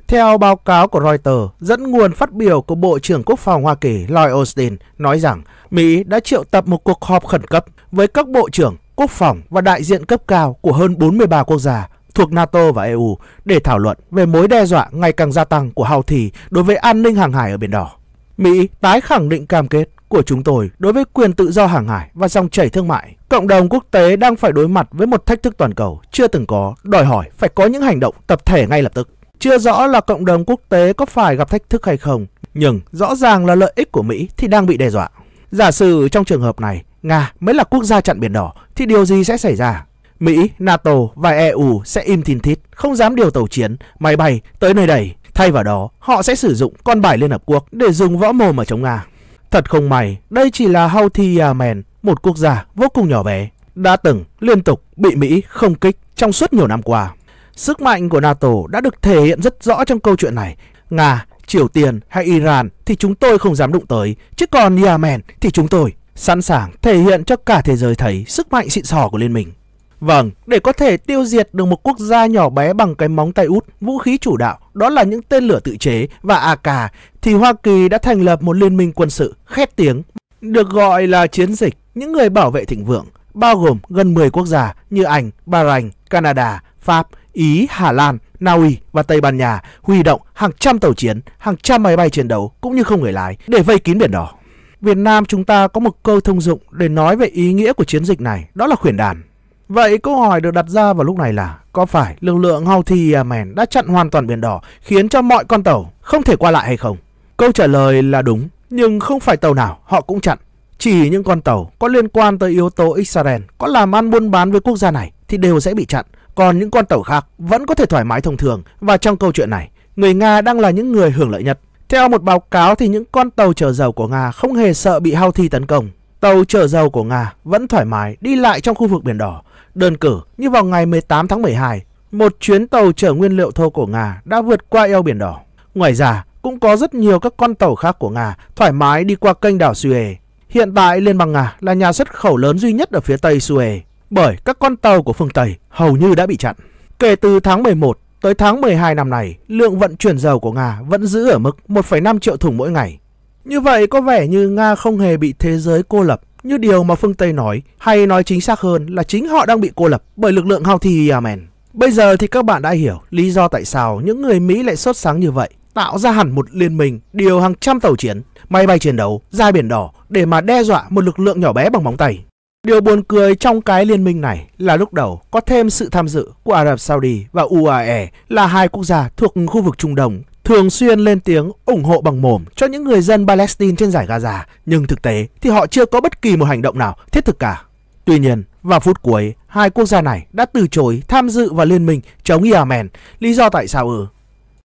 Theo báo cáo của Reuters, dẫn nguồn phát biểu của Bộ trưởng Quốc phòng Hoa Kỳ Lloyd Austin nói rằng Mỹ đã triệu tập một cuộc họp khẩn cấp với các bộ trưởng quốc phòng và đại diện cấp cao của hơn 43 quốc gia thuộc NATO và EU để thảo luận về mối đe dọa ngày càng gia tăng của Houthi thì đối với an ninh hàng hải ở Biển Đỏ. Mỹ tái khẳng định cam kết của chúng tôi đối với quyền tự do hàng hải và dòng chảy thương mại. Cộng đồng quốc tế đang phải đối mặt với một thách thức toàn cầu chưa từng có, đòi hỏi phải có những hành động tập thể ngay lập tức. Chưa rõ là cộng đồng quốc tế có phải gặp thách thức hay không, nhưng rõ ràng là lợi ích của Mỹ thì đang bị đe dọa. Giả sử trong trường hợp này, Nga mới là quốc gia chặn biển đỏ thì điều gì sẽ xảy ra? Mỹ, NATO và EU sẽ im thìn thít, không dám điều tàu chiến, máy bay tới nơi đây. Thay vào đó, họ sẽ sử dụng con bài Liên Hợp Quốc để dùng võ mồm ở chống Nga. Thật không may, đây chỉ là Houthi Yemen, một quốc gia vô cùng nhỏ bé, đã từng liên tục bị Mỹ không kích trong suốt nhiều năm qua. Sức mạnh của NATO đã được thể hiện rất rõ trong câu chuyện này. Nga, Triều Tiên hay Iran thì chúng tôi không dám đụng tới, chứ còn Yemen thì chúng tôi sẵn sàng thể hiện cho cả thế giới thấy sức mạnh xịn sò của liên minh. Vâng, để có thể tiêu diệt được một quốc gia nhỏ bé bằng cái móng tay út, vũ khí chủ đạo đó là những tên lửa tự chế và AK thì Hoa Kỳ đã thành lập một liên minh quân sự khét tiếng được gọi là chiến dịch những người bảo vệ thịnh vượng bao gồm gần 10 quốc gia như Anh, Bahrain, Canada, Pháp, Ý, Hà Lan, Na Uy và Tây Ban Nha huy động hàng trăm tàu chiến, hàng trăm máy bay chiến đấu cũng như không người lái để vây kín biển đỏ. Việt Nam chúng ta có một câu thông dụng để nói về ý nghĩa của chiến dịch này, đó là khuyển đàn. Vậy câu hỏi được đặt ra vào lúc này là có phải lực lượng Houthi Yemen đã chặn hoàn toàn biển đỏ khiến cho mọi con tàu không thể qua lại hay không? Câu trả lời là đúng, nhưng không phải tàu nào họ cũng chặn. Chỉ những con tàu có liên quan tới yếu tố Israel có làm ăn buôn bán với quốc gia này thì đều sẽ bị chặn, còn những con tàu khác vẫn có thể thoải mái thông thường và trong câu chuyện này, người Nga đang là những người hưởng lợi nhất. Theo một báo cáo thì những con tàu chở dầu của Nga không hề sợ bị Houthi tấn công. Tàu chở dầu của Nga vẫn thoải mái đi lại trong khu vực Biển Đỏ. Đơn cử như vào ngày 18 tháng 12, một chuyến tàu chở nguyên liệu thô của Nga đã vượt qua eo Biển Đỏ. Ngoài ra, cũng có rất nhiều các con tàu khác của Nga thoải mái đi qua kênh đảo Suez. Hiện tại Liên bang Nga là nhà xuất khẩu lớn duy nhất ở phía tây Suez bởi các con tàu của phương Tây hầu như đã bị chặn. Kể từ tháng 11, Tới tháng 12 năm này, lượng vận chuyển dầu của Nga vẫn giữ ở mức 1,5 triệu thùng mỗi ngày. Như vậy có vẻ như Nga không hề bị thế giới cô lập như điều mà phương Tây nói, hay nói chính xác hơn là chính họ đang bị cô lập bởi lực lượng Houthi Yemen. Bây giờ thì các bạn đã hiểu lý do tại sao những người Mỹ lại sốt sáng như vậy, tạo ra hẳn một liên minh điều hàng trăm tàu chiến, máy bay chiến đấu, ra biển đỏ để mà đe dọa một lực lượng nhỏ bé bằng bóng tay. Điều buồn cười trong cái liên minh này là lúc đầu có thêm sự tham dự của Ả Rập Saudi và UAE là hai quốc gia thuộc khu vực Trung Đông thường xuyên lên tiếng ủng hộ bằng mồm cho những người dân Palestine trên giải Gaza, nhưng thực tế thì họ chưa có bất kỳ một hành động nào thiết thực cả. Tuy nhiên, vào phút cuối, hai quốc gia này đã từ chối tham dự vào liên minh chống Yemen. Lý do tại sao ừ?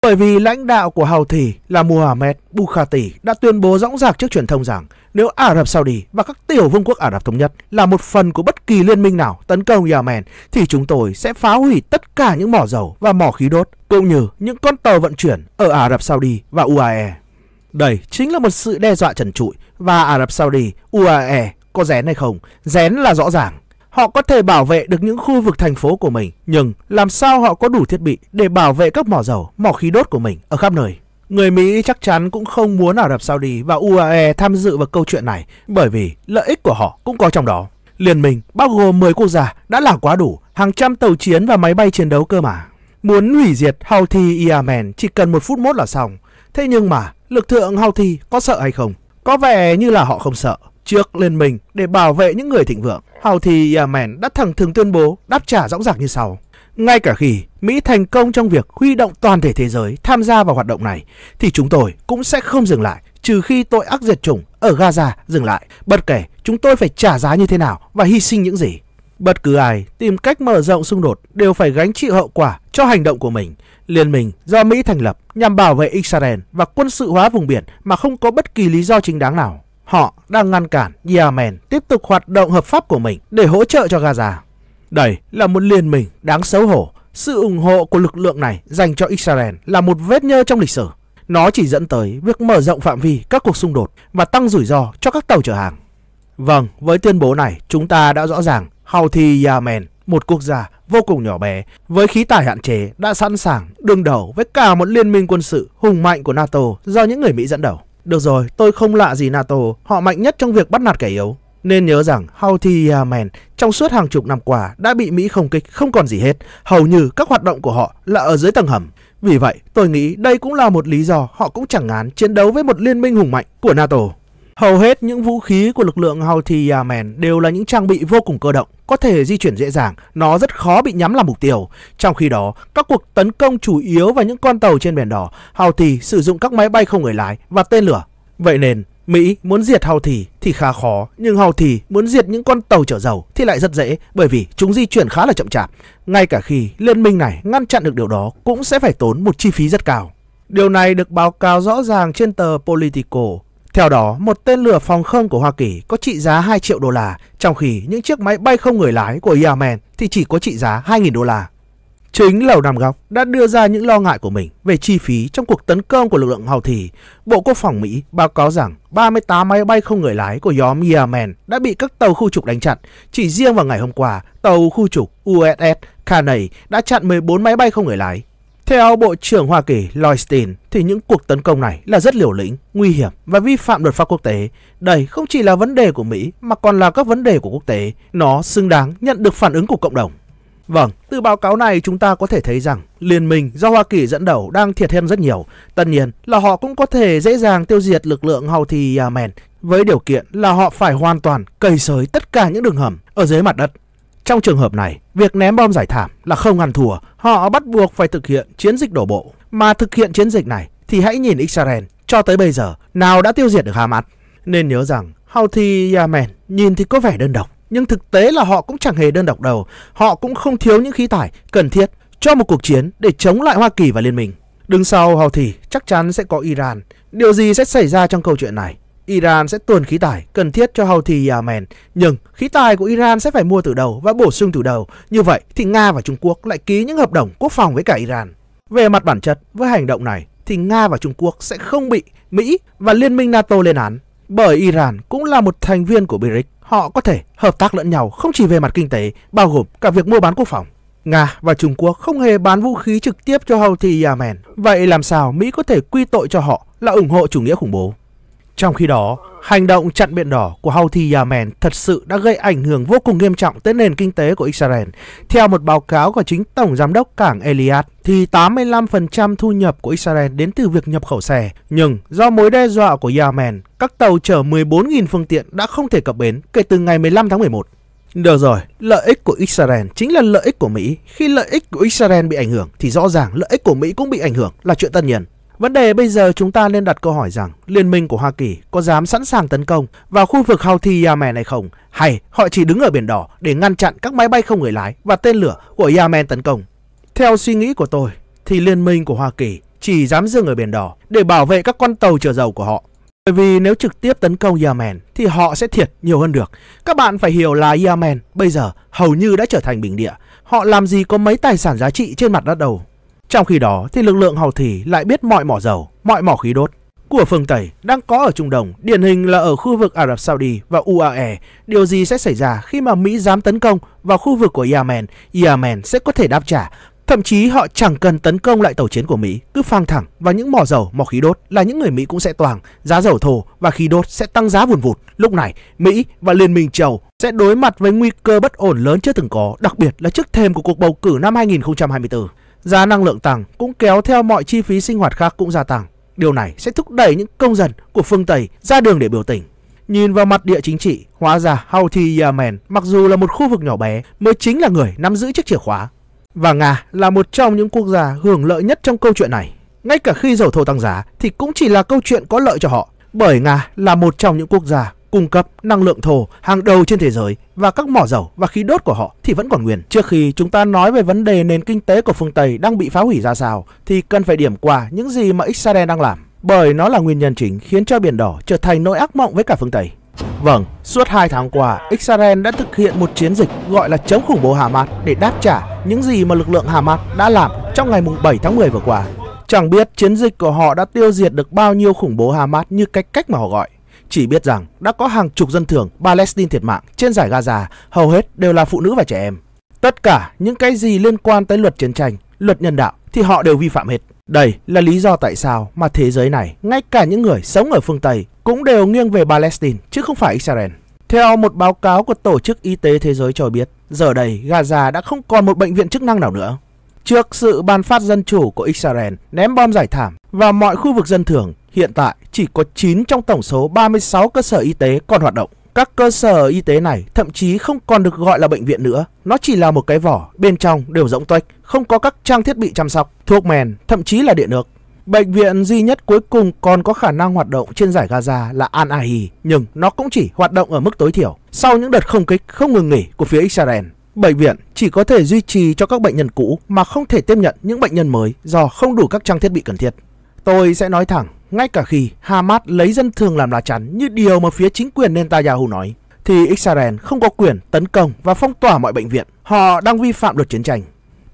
Bởi vì lãnh đạo của Hào Thị là Muhammad Bukhati đã tuyên bố rõ ràng trước truyền thông rằng nếu Ả Rập Saudi và các tiểu vương quốc Ả Rập Thống Nhất là một phần của bất kỳ liên minh nào tấn công Yemen thì chúng tôi sẽ phá hủy tất cả những mỏ dầu và mỏ khí đốt cũng như những con tàu vận chuyển ở Ả Rập Saudi và UAE. Đây chính là một sự đe dọa trần trụi và Ả Rập Saudi, UAE có rén hay không? Rén là rõ ràng. Họ có thể bảo vệ được những khu vực thành phố của mình, nhưng làm sao họ có đủ thiết bị để bảo vệ các mỏ dầu, mỏ khí đốt của mình ở khắp nơi? Người Mỹ chắc chắn cũng không muốn Ả Rập Saudi và UAE tham dự vào câu chuyện này bởi vì lợi ích của họ cũng có trong đó. Liên minh bao gồm 10 quốc gia đã là quá đủ, hàng trăm tàu chiến và máy bay chiến đấu cơ mà. Muốn hủy diệt Houthi Yemen chỉ cần một phút mốt là xong. Thế nhưng mà lực thượng Houthi có sợ hay không? Có vẻ như là họ không sợ. Trước liên minh để bảo vệ những người thịnh vượng. Houthi Yemen à, đã thẳng thừng tuyên bố đáp trả rõ ràng như sau. Ngay cả khi Mỹ thành công trong việc huy động toàn thể thế giới tham gia vào hoạt động này, thì chúng tôi cũng sẽ không dừng lại trừ khi tội ác diệt chủng ở Gaza dừng lại. Bất kể chúng tôi phải trả giá như thế nào và hy sinh những gì. Bất cứ ai tìm cách mở rộng xung đột đều phải gánh chịu hậu quả cho hành động của mình. Liên minh do Mỹ thành lập nhằm bảo vệ Israel và quân sự hóa vùng biển mà không có bất kỳ lý do chính đáng nào. Họ đang ngăn cản Yemen tiếp tục hoạt động hợp pháp của mình để hỗ trợ cho Gaza. Đây là một liên minh đáng xấu hổ. Sự ủng hộ của lực lượng này dành cho Israel là một vết nhơ trong lịch sử. Nó chỉ dẫn tới việc mở rộng phạm vi các cuộc xung đột và tăng rủi ro cho các tàu chở hàng. Vâng, với tuyên bố này, chúng ta đã rõ ràng Houthi Yemen, một quốc gia vô cùng nhỏ bé, với khí tài hạn chế đã sẵn sàng đương đầu với cả một liên minh quân sự hùng mạnh của NATO do những người Mỹ dẫn đầu. Được rồi, tôi không lạ gì NATO, họ mạnh nhất trong việc bắt nạt kẻ yếu. Nên nhớ rằng Houthi Yemen trong suốt hàng chục năm qua đã bị Mỹ không kích không còn gì hết, hầu như các hoạt động của họ là ở dưới tầng hầm. Vì vậy, tôi nghĩ đây cũng là một lý do họ cũng chẳng ngán chiến đấu với một liên minh hùng mạnh của NATO. Hầu hết những vũ khí của lực lượng Houthi Yemen đều là những trang bị vô cùng cơ động, có thể di chuyển dễ dàng, nó rất khó bị nhắm làm mục tiêu. Trong khi đó, các cuộc tấn công chủ yếu vào những con tàu trên biển đỏ, Houthi sử dụng các máy bay không người lái và tên lửa. Vậy nên, Mỹ muốn diệt Houthi thì khá khó, nhưng Houthi muốn diệt những con tàu chở dầu thì lại rất dễ bởi vì chúng di chuyển khá là chậm chạp. Ngay cả khi liên minh này ngăn chặn được điều đó cũng sẽ phải tốn một chi phí rất cao. Điều này được báo cáo rõ ràng trên tờ Politico theo đó, một tên lửa phòng không của Hoa Kỳ có trị giá 2 triệu đô la, trong khi những chiếc máy bay không người lái của Yemen thì chỉ có trị giá 2.000 đô la. Chính Lầu Năm Góc đã đưa ra những lo ngại của mình về chi phí trong cuộc tấn công của lực lượng hào Houthi. Bộ Quốc phòng Mỹ báo cáo rằng 38 máy bay không người lái của nhóm Yemen đã bị các tàu khu trục đánh chặn. Chỉ riêng vào ngày hôm qua, tàu khu trục USS Caney đã chặn 14 máy bay không người lái theo Bộ trưởng Hoa Kỳ Lloyd Austin thì những cuộc tấn công này là rất liều lĩnh, nguy hiểm và vi phạm luật pháp quốc tế. Đây không chỉ là vấn đề của Mỹ mà còn là các vấn đề của quốc tế. Nó xứng đáng nhận được phản ứng của cộng đồng. Vâng, từ báo cáo này chúng ta có thể thấy rằng liên minh do Hoa Kỳ dẫn đầu đang thiệt thêm rất nhiều. Tất nhiên là họ cũng có thể dễ dàng tiêu diệt lực lượng Houthi Yemen với điều kiện là họ phải hoàn toàn cầy sới tất cả những đường hầm ở dưới mặt đất. Trong trường hợp này, việc ném bom giải thảm là không ăn thua, họ bắt buộc phải thực hiện chiến dịch đổ bộ. Mà thực hiện chiến dịch này thì hãy nhìn Israel cho tới bây giờ nào đã tiêu diệt được Hamas. Nên nhớ rằng Houthi Yemen nhìn thì có vẻ đơn độc, nhưng thực tế là họ cũng chẳng hề đơn độc đâu. Họ cũng không thiếu những khí tải cần thiết cho một cuộc chiến để chống lại Hoa Kỳ và Liên minh. Đứng sau Houthi chắc chắn sẽ có Iran. Điều gì sẽ xảy ra trong câu chuyện này Iran sẽ tuồn khí tài cần thiết cho Houthi Yemen, nhưng khí tài của Iran sẽ phải mua từ đầu và bổ sung từ đầu. Như vậy thì Nga và Trung Quốc lại ký những hợp đồng quốc phòng với cả Iran. Về mặt bản chất, với hành động này thì Nga và Trung Quốc sẽ không bị Mỹ và Liên minh NATO lên án. Bởi Iran cũng là một thành viên của BRICS, họ có thể hợp tác lẫn nhau không chỉ về mặt kinh tế, bao gồm cả việc mua bán quốc phòng. Nga và Trung Quốc không hề bán vũ khí trực tiếp cho Houthi Yemen. Vậy làm sao Mỹ có thể quy tội cho họ là ủng hộ chủ nghĩa khủng bố? Trong khi đó, hành động chặn biển đỏ của Houthi Yemen thật sự đã gây ảnh hưởng vô cùng nghiêm trọng tới nền kinh tế của Israel. Theo một báo cáo của chính Tổng Giám đốc Cảng Eliad, thì 85% thu nhập của Israel đến từ việc nhập khẩu xe. Nhưng do mối đe dọa của Yemen, các tàu chở 14.000 phương tiện đã không thể cập bến kể từ ngày 15 tháng 11. Được rồi, lợi ích của Israel chính là lợi ích của Mỹ. Khi lợi ích của Israel bị ảnh hưởng thì rõ ràng lợi ích của Mỹ cũng bị ảnh hưởng là chuyện tất nhiên. Vấn đề bây giờ chúng ta nên đặt câu hỏi rằng liên minh của Hoa Kỳ có dám sẵn sàng tấn công vào khu vực Houthi Yemen hay không? Hay họ chỉ đứng ở Biển Đỏ để ngăn chặn các máy bay không người lái và tên lửa của Yemen tấn công? Theo suy nghĩ của tôi thì liên minh của Hoa Kỳ chỉ dám dừng ở Biển Đỏ để bảo vệ các con tàu chở dầu của họ. Bởi vì nếu trực tiếp tấn công Yemen thì họ sẽ thiệt nhiều hơn được. Các bạn phải hiểu là Yemen bây giờ hầu như đã trở thành bình địa. Họ làm gì có mấy tài sản giá trị trên mặt đất đầu. Trong khi đó thì lực lượng Hầu Thỉ lại biết mọi mỏ dầu, mọi mỏ khí đốt của phương Tây đang có ở Trung Đông, điển hình là ở khu vực Ả Rập Saudi và UAE. Điều gì sẽ xảy ra khi mà Mỹ dám tấn công vào khu vực của Yemen? Yemen sẽ có thể đáp trả Thậm chí họ chẳng cần tấn công lại tàu chiến của Mỹ, cứ phang thẳng và những mỏ dầu, mỏ khí đốt là những người Mỹ cũng sẽ toàn, giá dầu thô và khí đốt sẽ tăng giá vùn vụt. Lúc này, Mỹ và Liên minh châu sẽ đối mặt với nguy cơ bất ổn lớn chưa từng có, đặc biệt là trước thềm của cuộc bầu cử năm 2024. Giá năng lượng tăng cũng kéo theo mọi chi phí sinh hoạt khác cũng gia tăng. Điều này sẽ thúc đẩy những công dân của phương Tây ra đường để biểu tình. Nhìn vào mặt địa chính trị, hóa ra Houthi Yemen mặc dù là một khu vực nhỏ bé mới chính là người nắm giữ chiếc chìa khóa. Và Nga là một trong những quốc gia hưởng lợi nhất trong câu chuyện này. Ngay cả khi dầu thô tăng giá thì cũng chỉ là câu chuyện có lợi cho họ bởi Nga là một trong những quốc gia cung cấp năng lượng thổ hàng đầu trên thế giới và các mỏ dầu và khí đốt của họ thì vẫn còn nguyên. Trước khi chúng ta nói về vấn đề nền kinh tế của phương Tây đang bị phá hủy ra sao thì cần phải điểm qua những gì mà Israel đang làm bởi nó là nguyên nhân chính khiến cho Biển Đỏ trở thành nỗi ác mộng với cả phương Tây. Vâng, suốt 2 tháng qua, Israel đã thực hiện một chiến dịch gọi là chống khủng bố Hamas để đáp trả những gì mà lực lượng Hamas đã làm trong ngày 7 tháng 10 vừa qua. Chẳng biết chiến dịch của họ đã tiêu diệt được bao nhiêu khủng bố Hamas như cách cách mà họ gọi chỉ biết rằng đã có hàng chục dân thường Palestine thiệt mạng trên giải Gaza, hầu hết đều là phụ nữ và trẻ em. Tất cả những cái gì liên quan tới luật chiến tranh, luật nhân đạo thì họ đều vi phạm hết. Đây là lý do tại sao mà thế giới này, ngay cả những người sống ở phương Tây cũng đều nghiêng về Palestine chứ không phải Israel. Theo một báo cáo của Tổ chức Y tế Thế giới cho biết, giờ đây Gaza đã không còn một bệnh viện chức năng nào nữa. Trước sự ban phát dân chủ của Israel ném bom giải thảm vào mọi khu vực dân thường, hiện tại chỉ có 9 trong tổng số 36 cơ sở y tế còn hoạt động. Các cơ sở y tế này thậm chí không còn được gọi là bệnh viện nữa, nó chỉ là một cái vỏ, bên trong đều rỗng tuếch, không có các trang thiết bị chăm sóc, thuốc men, thậm chí là điện nước. Bệnh viện duy nhất cuối cùng còn có khả năng hoạt động trên giải Gaza là Al Ahi, nhưng nó cũng chỉ hoạt động ở mức tối thiểu sau những đợt không kích không ngừng nghỉ của phía Israel. Bệnh viện chỉ có thể duy trì cho các bệnh nhân cũ mà không thể tiếp nhận những bệnh nhân mới do không đủ các trang thiết bị cần thiết. Tôi sẽ nói thẳng, ngay cả khi Hamas lấy dân thường làm lá chắn như điều mà phía chính quyền Netanyahu nói, thì Israel không có quyền tấn công và phong tỏa mọi bệnh viện. Họ đang vi phạm luật chiến tranh.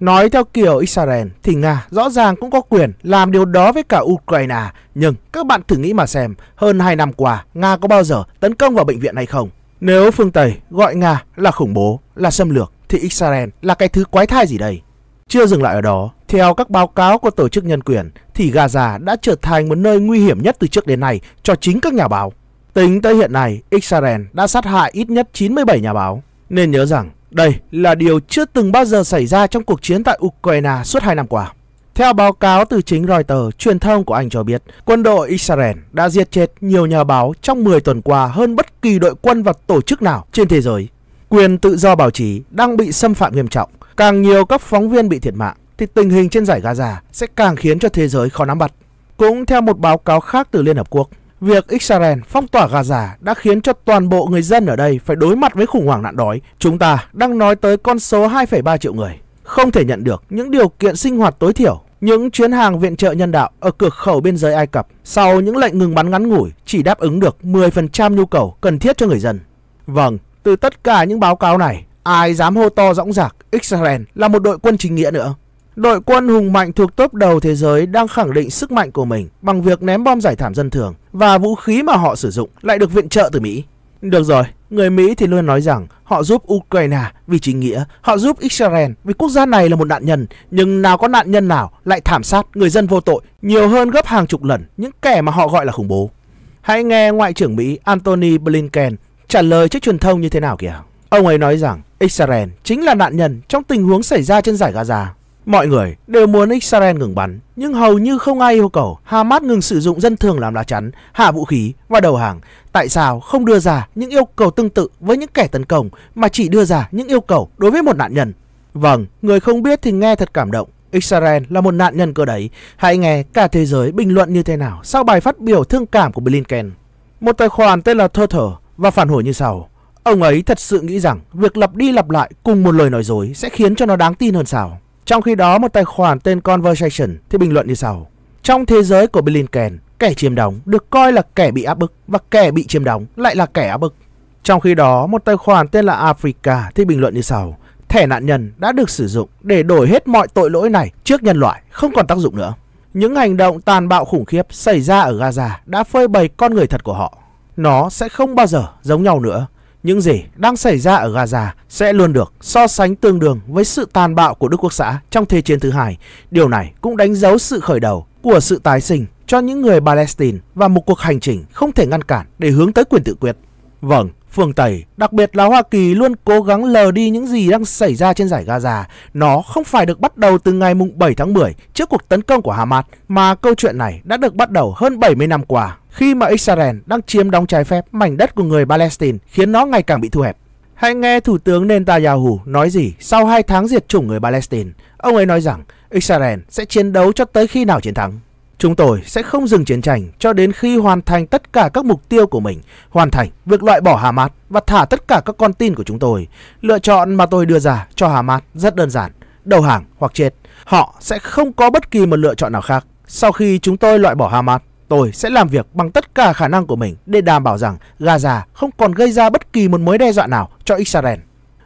Nói theo kiểu Israel thì Nga rõ ràng cũng có quyền làm điều đó với cả Ukraine. Nhưng các bạn thử nghĩ mà xem, hơn 2 năm qua Nga có bao giờ tấn công vào bệnh viện hay không? Nếu phương Tây gọi Nga là khủng bố, là xâm lược thì Israel là cái thứ quái thai gì đây? Chưa dừng lại ở đó, theo các báo cáo của tổ chức nhân quyền thì Gaza đã trở thành một nơi nguy hiểm nhất từ trước đến nay cho chính các nhà báo. Tính tới hiện nay, Israel đã sát hại ít nhất 97 nhà báo. Nên nhớ rằng, đây là điều chưa từng bao giờ xảy ra trong cuộc chiến tại Ukraine suốt 2 năm qua. Theo báo cáo từ chính Reuters, truyền thông của Anh cho biết, quân đội Israel đã giết chết nhiều nhà báo trong 10 tuần qua hơn bất kỳ đội quân và tổ chức nào trên thế giới. Quyền tự do báo chí đang bị xâm phạm nghiêm trọng, càng nhiều các phóng viên bị thiệt mạng thì tình hình trên giải Gaza sẽ càng khiến cho thế giới khó nắm bắt. Cũng theo một báo cáo khác từ Liên Hợp Quốc, việc Israel phong tỏa Gaza đã khiến cho toàn bộ người dân ở đây phải đối mặt với khủng hoảng nạn đói. Chúng ta đang nói tới con số 2,3 triệu người, không thể nhận được những điều kiện sinh hoạt tối thiểu, những chuyến hàng viện trợ nhân đạo ở cửa khẩu biên giới Ai Cập sau những lệnh ngừng bắn ngắn ngủi chỉ đáp ứng được 10% nhu cầu cần thiết cho người dân. Vâng, từ tất cả những báo cáo này, ai dám hô to rõng rạc Israel là một đội quân chính nghĩa nữa. Đội quân hùng mạnh thuộc top đầu thế giới đang khẳng định sức mạnh của mình bằng việc ném bom giải thảm dân thường và vũ khí mà họ sử dụng lại được viện trợ từ Mỹ. Được rồi, người Mỹ thì luôn nói rằng họ giúp Ukraine vì chính nghĩa, họ giúp Israel vì quốc gia này là một nạn nhân, nhưng nào có nạn nhân nào lại thảm sát người dân vô tội nhiều hơn gấp hàng chục lần những kẻ mà họ gọi là khủng bố. Hãy nghe Ngoại trưởng Mỹ Antony Blinken trả lời trước truyền thông như thế nào kìa. Ông ấy nói rằng Israel chính là nạn nhân trong tình huống xảy ra trên giải Gaza. Mọi người đều muốn Israel ngừng bắn, nhưng hầu như không ai yêu cầu Hamas ngừng sử dụng dân thường làm lá chắn, hạ vũ khí và đầu hàng. Tại sao không đưa ra những yêu cầu tương tự với những kẻ tấn công mà chỉ đưa ra những yêu cầu đối với một nạn nhân? Vâng, người không biết thì nghe thật cảm động. Israel là một nạn nhân cơ đấy. Hãy nghe cả thế giới bình luận như thế nào sau bài phát biểu thương cảm của Blinken. Một tài khoản tên là Twitter và phản hồi như sau. Ông ấy thật sự nghĩ rằng việc lặp đi lặp lại cùng một lời nói dối sẽ khiến cho nó đáng tin hơn sao? Trong khi đó, một tài khoản tên Conversation thì bình luận như sau. Trong thế giới của Blinken, kẻ chiếm đóng được coi là kẻ bị áp bức và kẻ bị chiếm đóng lại là kẻ áp bức. Trong khi đó, một tài khoản tên là Africa thì bình luận như sau. Thẻ nạn nhân đã được sử dụng để đổi hết mọi tội lỗi này trước nhân loại, không còn tác dụng nữa. Những hành động tàn bạo khủng khiếp xảy ra ở Gaza đã phơi bày con người thật của họ. Nó sẽ không bao giờ giống nhau nữa những gì đang xảy ra ở Gaza sẽ luôn được so sánh tương đương với sự tàn bạo của Đức Quốc xã trong Thế chiến thứ hai. Điều này cũng đánh dấu sự khởi đầu của sự tái sinh cho những người Palestine và một cuộc hành trình không thể ngăn cản để hướng tới quyền tự quyết. Vâng, Phương Tây, đặc biệt là Hoa Kỳ luôn cố gắng lờ đi những gì đang xảy ra trên giải Gaza. Nó không phải được bắt đầu từ ngày 7 tháng 10 trước cuộc tấn công của Hamas, mà câu chuyện này đã được bắt đầu hơn 70 năm qua, khi mà Israel đang chiếm đóng trái phép mảnh đất của người Palestine khiến nó ngày càng bị thu hẹp. Hãy nghe Thủ tướng Netanyahu nói gì sau 2 tháng diệt chủng người Palestine. Ông ấy nói rằng Israel sẽ chiến đấu cho tới khi nào chiến thắng. Chúng tôi sẽ không dừng chiến tranh cho đến khi hoàn thành tất cả các mục tiêu của mình, hoàn thành việc loại bỏ Hamas và thả tất cả các con tin của chúng tôi. Lựa chọn mà tôi đưa ra cho Hamas rất đơn giản, đầu hàng hoặc chết. Họ sẽ không có bất kỳ một lựa chọn nào khác. Sau khi chúng tôi loại bỏ Hamas, tôi sẽ làm việc bằng tất cả khả năng của mình để đảm bảo rằng Gaza không còn gây ra bất kỳ một mối đe dọa nào cho Israel.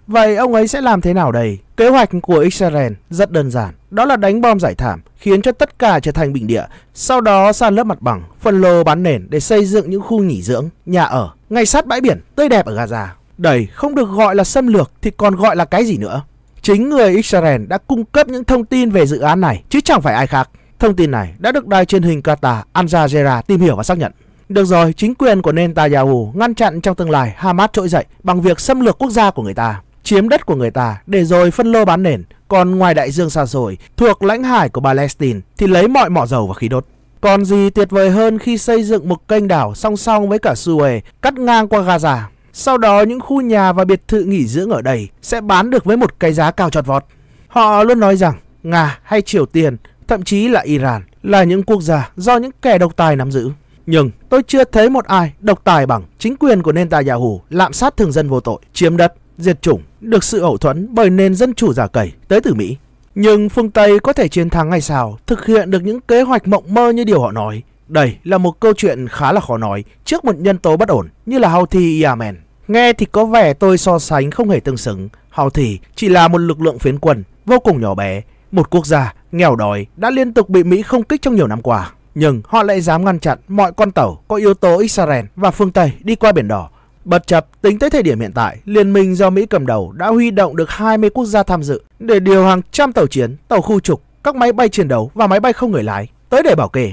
Vậy ông ấy sẽ làm thế nào đây? Kế hoạch của Israel rất đơn giản, đó là đánh bom giải thảm, khiến cho tất cả trở thành bình địa, sau đó san lớp mặt bằng, phân lô bán nền để xây dựng những khu nghỉ dưỡng, nhà ở, ngay sát bãi biển, tươi đẹp ở Gaza. Đây không được gọi là xâm lược thì còn gọi là cái gì nữa? Chính người Israel đã cung cấp những thông tin về dự án này, chứ chẳng phải ai khác. Thông tin này đã được đài truyền hình Qatar Al Jazeera tìm hiểu và xác nhận. Được rồi, chính quyền của Netanyahu ngăn chặn trong tương lai Hamas trỗi dậy bằng việc xâm lược quốc gia của người ta chiếm đất của người ta để rồi phân lô bán nền. Còn ngoài đại dương xa xôi, thuộc lãnh hải của Palestine thì lấy mọi mỏ dầu và khí đốt. Còn gì tuyệt vời hơn khi xây dựng một kênh đảo song song với cả Suez cắt ngang qua Gaza. Sau đó những khu nhà và biệt thự nghỉ dưỡng ở đây sẽ bán được với một cái giá cao chót vót. Họ luôn nói rằng Nga hay Triều Tiên, thậm chí là Iran là những quốc gia do những kẻ độc tài nắm giữ. Nhưng tôi chưa thấy một ai độc tài bằng chính quyền của Netanyahu lạm sát thường dân vô tội, chiếm đất, diệt chủng được sự hậu thuẫn bởi nền dân chủ giả cầy tới từ Mỹ. Nhưng phương Tây có thể chiến thắng ngay sao, thực hiện được những kế hoạch mộng mơ như điều họ nói. Đây là một câu chuyện khá là khó nói trước một nhân tố bất ổn như là Houthi Yemen. Nghe thì có vẻ tôi so sánh không hề tương xứng. Houthi chỉ là một lực lượng phiến quân vô cùng nhỏ bé, một quốc gia nghèo đói đã liên tục bị Mỹ không kích trong nhiều năm qua. Nhưng họ lại dám ngăn chặn mọi con tàu có yếu tố Israel và phương Tây đi qua Biển Đỏ Bất chấp, tính tới thời điểm hiện tại, liên minh do Mỹ cầm đầu đã huy động được 20 quốc gia tham dự để điều hàng trăm tàu chiến, tàu khu trục, các máy bay chiến đấu và máy bay không người lái tới để bảo kê.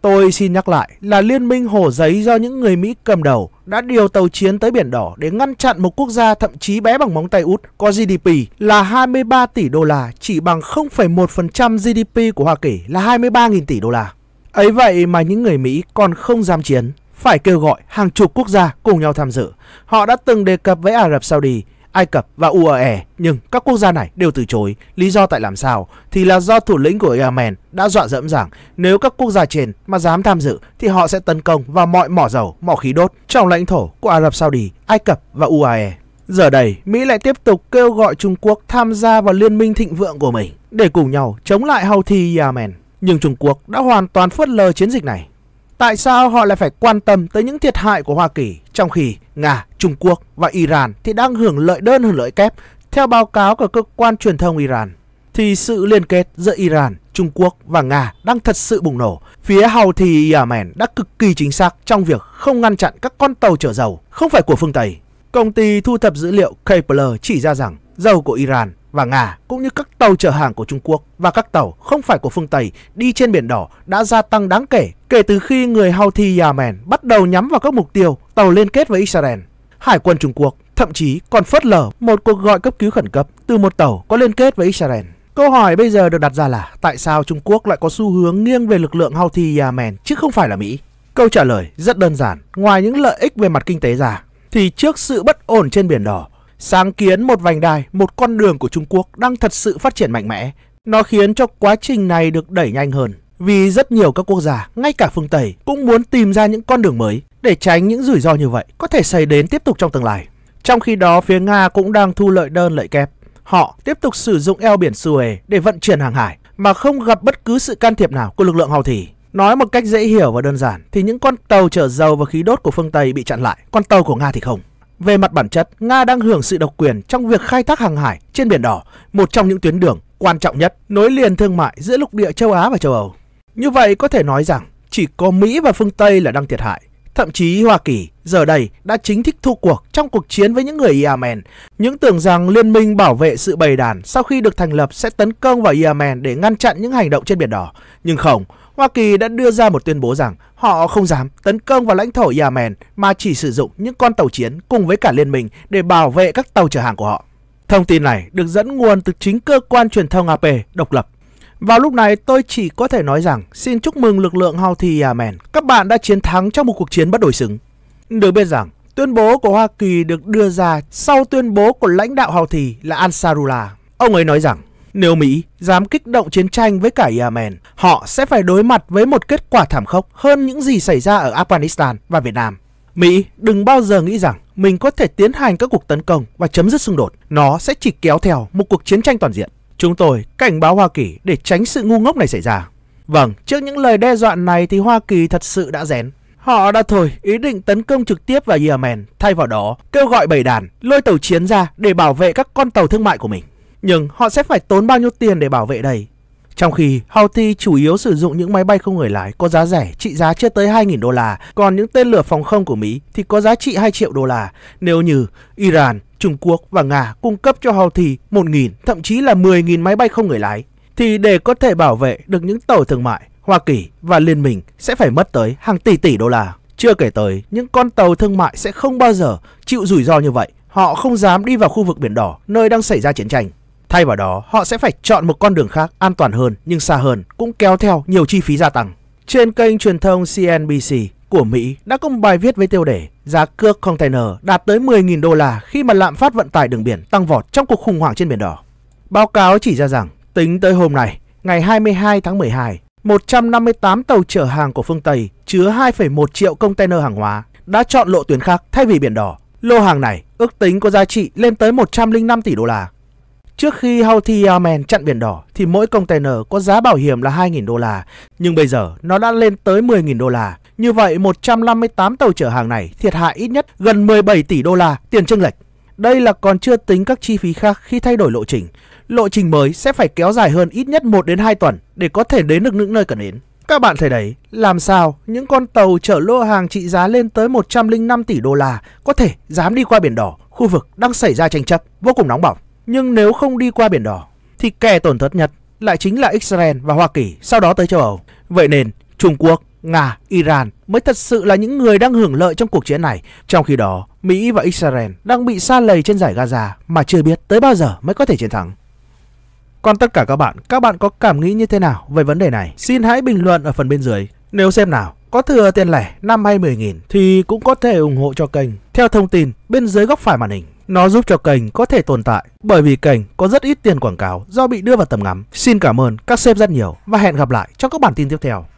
Tôi xin nhắc lại là liên minh hồ giấy do những người Mỹ cầm đầu đã điều tàu chiến tới Biển Đỏ để ngăn chặn một quốc gia thậm chí bé bằng móng tay út có GDP là 23 tỷ đô la, chỉ bằng 0,1% GDP của Hoa Kỳ là 23.000 tỷ đô la. Ấy vậy mà những người Mỹ còn không dám chiến phải kêu gọi hàng chục quốc gia cùng nhau tham dự. Họ đã từng đề cập với Ả Rập Saudi, Ai Cập và UAE, nhưng các quốc gia này đều từ chối. Lý do tại làm sao? Thì là do thủ lĩnh của Yemen đã dọa dẫm rằng nếu các quốc gia trên mà dám tham dự thì họ sẽ tấn công vào mọi mỏ dầu, mỏ khí đốt trong lãnh thổ của Ả Rập Saudi, Ai Cập và UAE. Giờ đây, Mỹ lại tiếp tục kêu gọi Trung Quốc tham gia vào liên minh thịnh vượng của mình để cùng nhau chống lại Houthi Yemen. Nhưng Trung Quốc đã hoàn toàn phớt lờ chiến dịch này tại sao họ lại phải quan tâm tới những thiệt hại của Hoa Kỳ trong khi Nga, Trung Quốc và Iran thì đang hưởng lợi đơn hơn lợi kép? Theo báo cáo của cơ quan truyền thông Iran, thì sự liên kết giữa Iran, Trung Quốc và Nga đang thật sự bùng nổ. Phía thì Yemen đã cực kỳ chính xác trong việc không ngăn chặn các con tàu chở dầu, không phải của phương Tây. Công ty thu thập dữ liệu Kepler chỉ ra rằng dầu của Iran và Nga cũng như các tàu chở hàng của Trung Quốc và các tàu không phải của phương Tây đi trên biển đỏ đã gia tăng đáng kể kể từ khi người Houthi Yemen bắt đầu nhắm vào các mục tiêu tàu liên kết với Israel. Hải quân Trung Quốc thậm chí còn phớt lờ một cuộc gọi cấp cứu khẩn cấp từ một tàu có liên kết với Israel. Câu hỏi bây giờ được đặt ra là tại sao Trung Quốc lại có xu hướng nghiêng về lực lượng Houthi Yemen chứ không phải là Mỹ? Câu trả lời rất đơn giản, ngoài những lợi ích về mặt kinh tế ra, thì trước sự bất ổn trên biển đỏ, sáng kiến một vành đai, một con đường của Trung Quốc đang thật sự phát triển mạnh mẽ. Nó khiến cho quá trình này được đẩy nhanh hơn. Vì rất nhiều các quốc gia, ngay cả phương Tây, cũng muốn tìm ra những con đường mới để tránh những rủi ro như vậy có thể xảy đến tiếp tục trong tương lai. Trong khi đó, phía Nga cũng đang thu lợi đơn lợi kép. Họ tiếp tục sử dụng eo biển Suez để vận chuyển hàng hải mà không gặp bất cứ sự can thiệp nào của lực lượng Houthi. Thì. Nói một cách dễ hiểu và đơn giản thì những con tàu chở dầu và khí đốt của phương Tây bị chặn lại, con tàu của Nga thì không. Về mặt bản chất, Nga đang hưởng sự độc quyền trong việc khai thác hàng hải trên Biển Đỏ, một trong những tuyến đường quan trọng nhất nối liền thương mại giữa lục địa châu Á và châu Âu. Như vậy có thể nói rằng chỉ có Mỹ và phương Tây là đang thiệt hại. Thậm chí Hoa Kỳ giờ đây đã chính thức thua cuộc trong cuộc chiến với những người Yemen. Những tưởng rằng liên minh bảo vệ sự bầy đàn sau khi được thành lập sẽ tấn công vào Yemen để ngăn chặn những hành động trên biển đỏ. Nhưng không, Hoa Kỳ đã đưa ra một tuyên bố rằng Họ không dám tấn công vào lãnh thổ Yemen mà chỉ sử dụng những con tàu chiến cùng với cả liên minh để bảo vệ các tàu chở hàng của họ. Thông tin này được dẫn nguồn từ chính cơ quan truyền thông AP độc lập. Vào lúc này tôi chỉ có thể nói rằng xin chúc mừng lực lượng Houthi Yemen, các bạn đã chiến thắng trong một cuộc chiến bất đối xứng. Được biết rằng tuyên bố của Hoa Kỳ được đưa ra sau tuyên bố của lãnh đạo Houthi là Ansarullah. Ông ấy nói rằng nếu Mỹ dám kích động chiến tranh với cả Yemen, họ sẽ phải đối mặt với một kết quả thảm khốc hơn những gì xảy ra ở Afghanistan và Việt Nam. Mỹ đừng bao giờ nghĩ rằng mình có thể tiến hành các cuộc tấn công và chấm dứt xung đột. Nó sẽ chỉ kéo theo một cuộc chiến tranh toàn diện. Chúng tôi cảnh báo Hoa Kỳ để tránh sự ngu ngốc này xảy ra. Vâng, trước những lời đe dọa này thì Hoa Kỳ thật sự đã rén. Họ đã thôi ý định tấn công trực tiếp vào Yemen, thay vào đó kêu gọi bầy đàn lôi tàu chiến ra để bảo vệ các con tàu thương mại của mình nhưng họ sẽ phải tốn bao nhiêu tiền để bảo vệ đây. Trong khi Houthi chủ yếu sử dụng những máy bay không người lái có giá rẻ trị giá chưa tới 2.000 đô la, còn những tên lửa phòng không của Mỹ thì có giá trị 2 triệu đô la nếu như Iran, Trung Quốc và Nga cung cấp cho Houthi 1.000 thậm chí là 10.000 máy bay không người lái thì để có thể bảo vệ được những tàu thương mại, Hoa Kỳ và Liên minh sẽ phải mất tới hàng tỷ tỷ đô la. Chưa kể tới, những con tàu thương mại sẽ không bao giờ chịu rủi ro như vậy. Họ không dám đi vào khu vực Biển Đỏ, nơi đang xảy ra chiến tranh. Thay vào đó, họ sẽ phải chọn một con đường khác an toàn hơn nhưng xa hơn, cũng kéo theo nhiều chi phí gia tăng. Trên kênh truyền thông CNBC của Mỹ đã có một bài viết với tiêu đề Giá cước container đạt tới 10.000 đô la khi mà lạm phát vận tải đường biển tăng vọt trong cuộc khủng hoảng trên biển đỏ. Báo cáo chỉ ra rằng, tính tới hôm nay, ngày 22 tháng 12, 158 tàu chở hàng của phương Tây chứa 2,1 triệu container hàng hóa đã chọn lộ tuyến khác thay vì biển đỏ. Lô hàng này ước tính có giá trị lên tới 105 tỷ đô la. Trước khi Houthi Yemen chặn biển đỏ thì mỗi container có giá bảo hiểm là 2.000 đô la, nhưng bây giờ nó đã lên tới 10.000 đô la. Như vậy 158 tàu chở hàng này thiệt hại ít nhất gần 17 tỷ đô la tiền chênh lệch. Đây là còn chưa tính các chi phí khác khi thay đổi lộ trình. Lộ trình mới sẽ phải kéo dài hơn ít nhất 1 đến 2 tuần để có thể đến được những nơi cần đến. Các bạn thấy đấy, làm sao những con tàu chở lô hàng trị giá lên tới 105 tỷ đô la có thể dám đi qua biển đỏ, khu vực đang xảy ra tranh chấp vô cùng nóng bỏng. Nhưng nếu không đi qua Biển Đỏ, thì kẻ tổn thất nhất lại chính là Israel và Hoa Kỳ, sau đó tới châu Âu. Vậy nên, Trung Quốc, Nga, Iran mới thật sự là những người đang hưởng lợi trong cuộc chiến này. Trong khi đó, Mỹ và Israel đang bị xa lầy trên giải Gaza mà chưa biết tới bao giờ mới có thể chiến thắng. Còn tất cả các bạn, các bạn có cảm nghĩ như thế nào về vấn đề này? Xin hãy bình luận ở phần bên dưới. Nếu xem nào, có thừa tiền lẻ 5 hay 10 nghìn thì cũng có thể ủng hộ cho kênh theo thông tin bên dưới góc phải màn hình. Nó giúp cho kênh có thể tồn tại bởi vì kênh có rất ít tiền quảng cáo do bị đưa vào tầm ngắm. Xin cảm ơn các sếp rất nhiều và hẹn gặp lại trong các bản tin tiếp theo.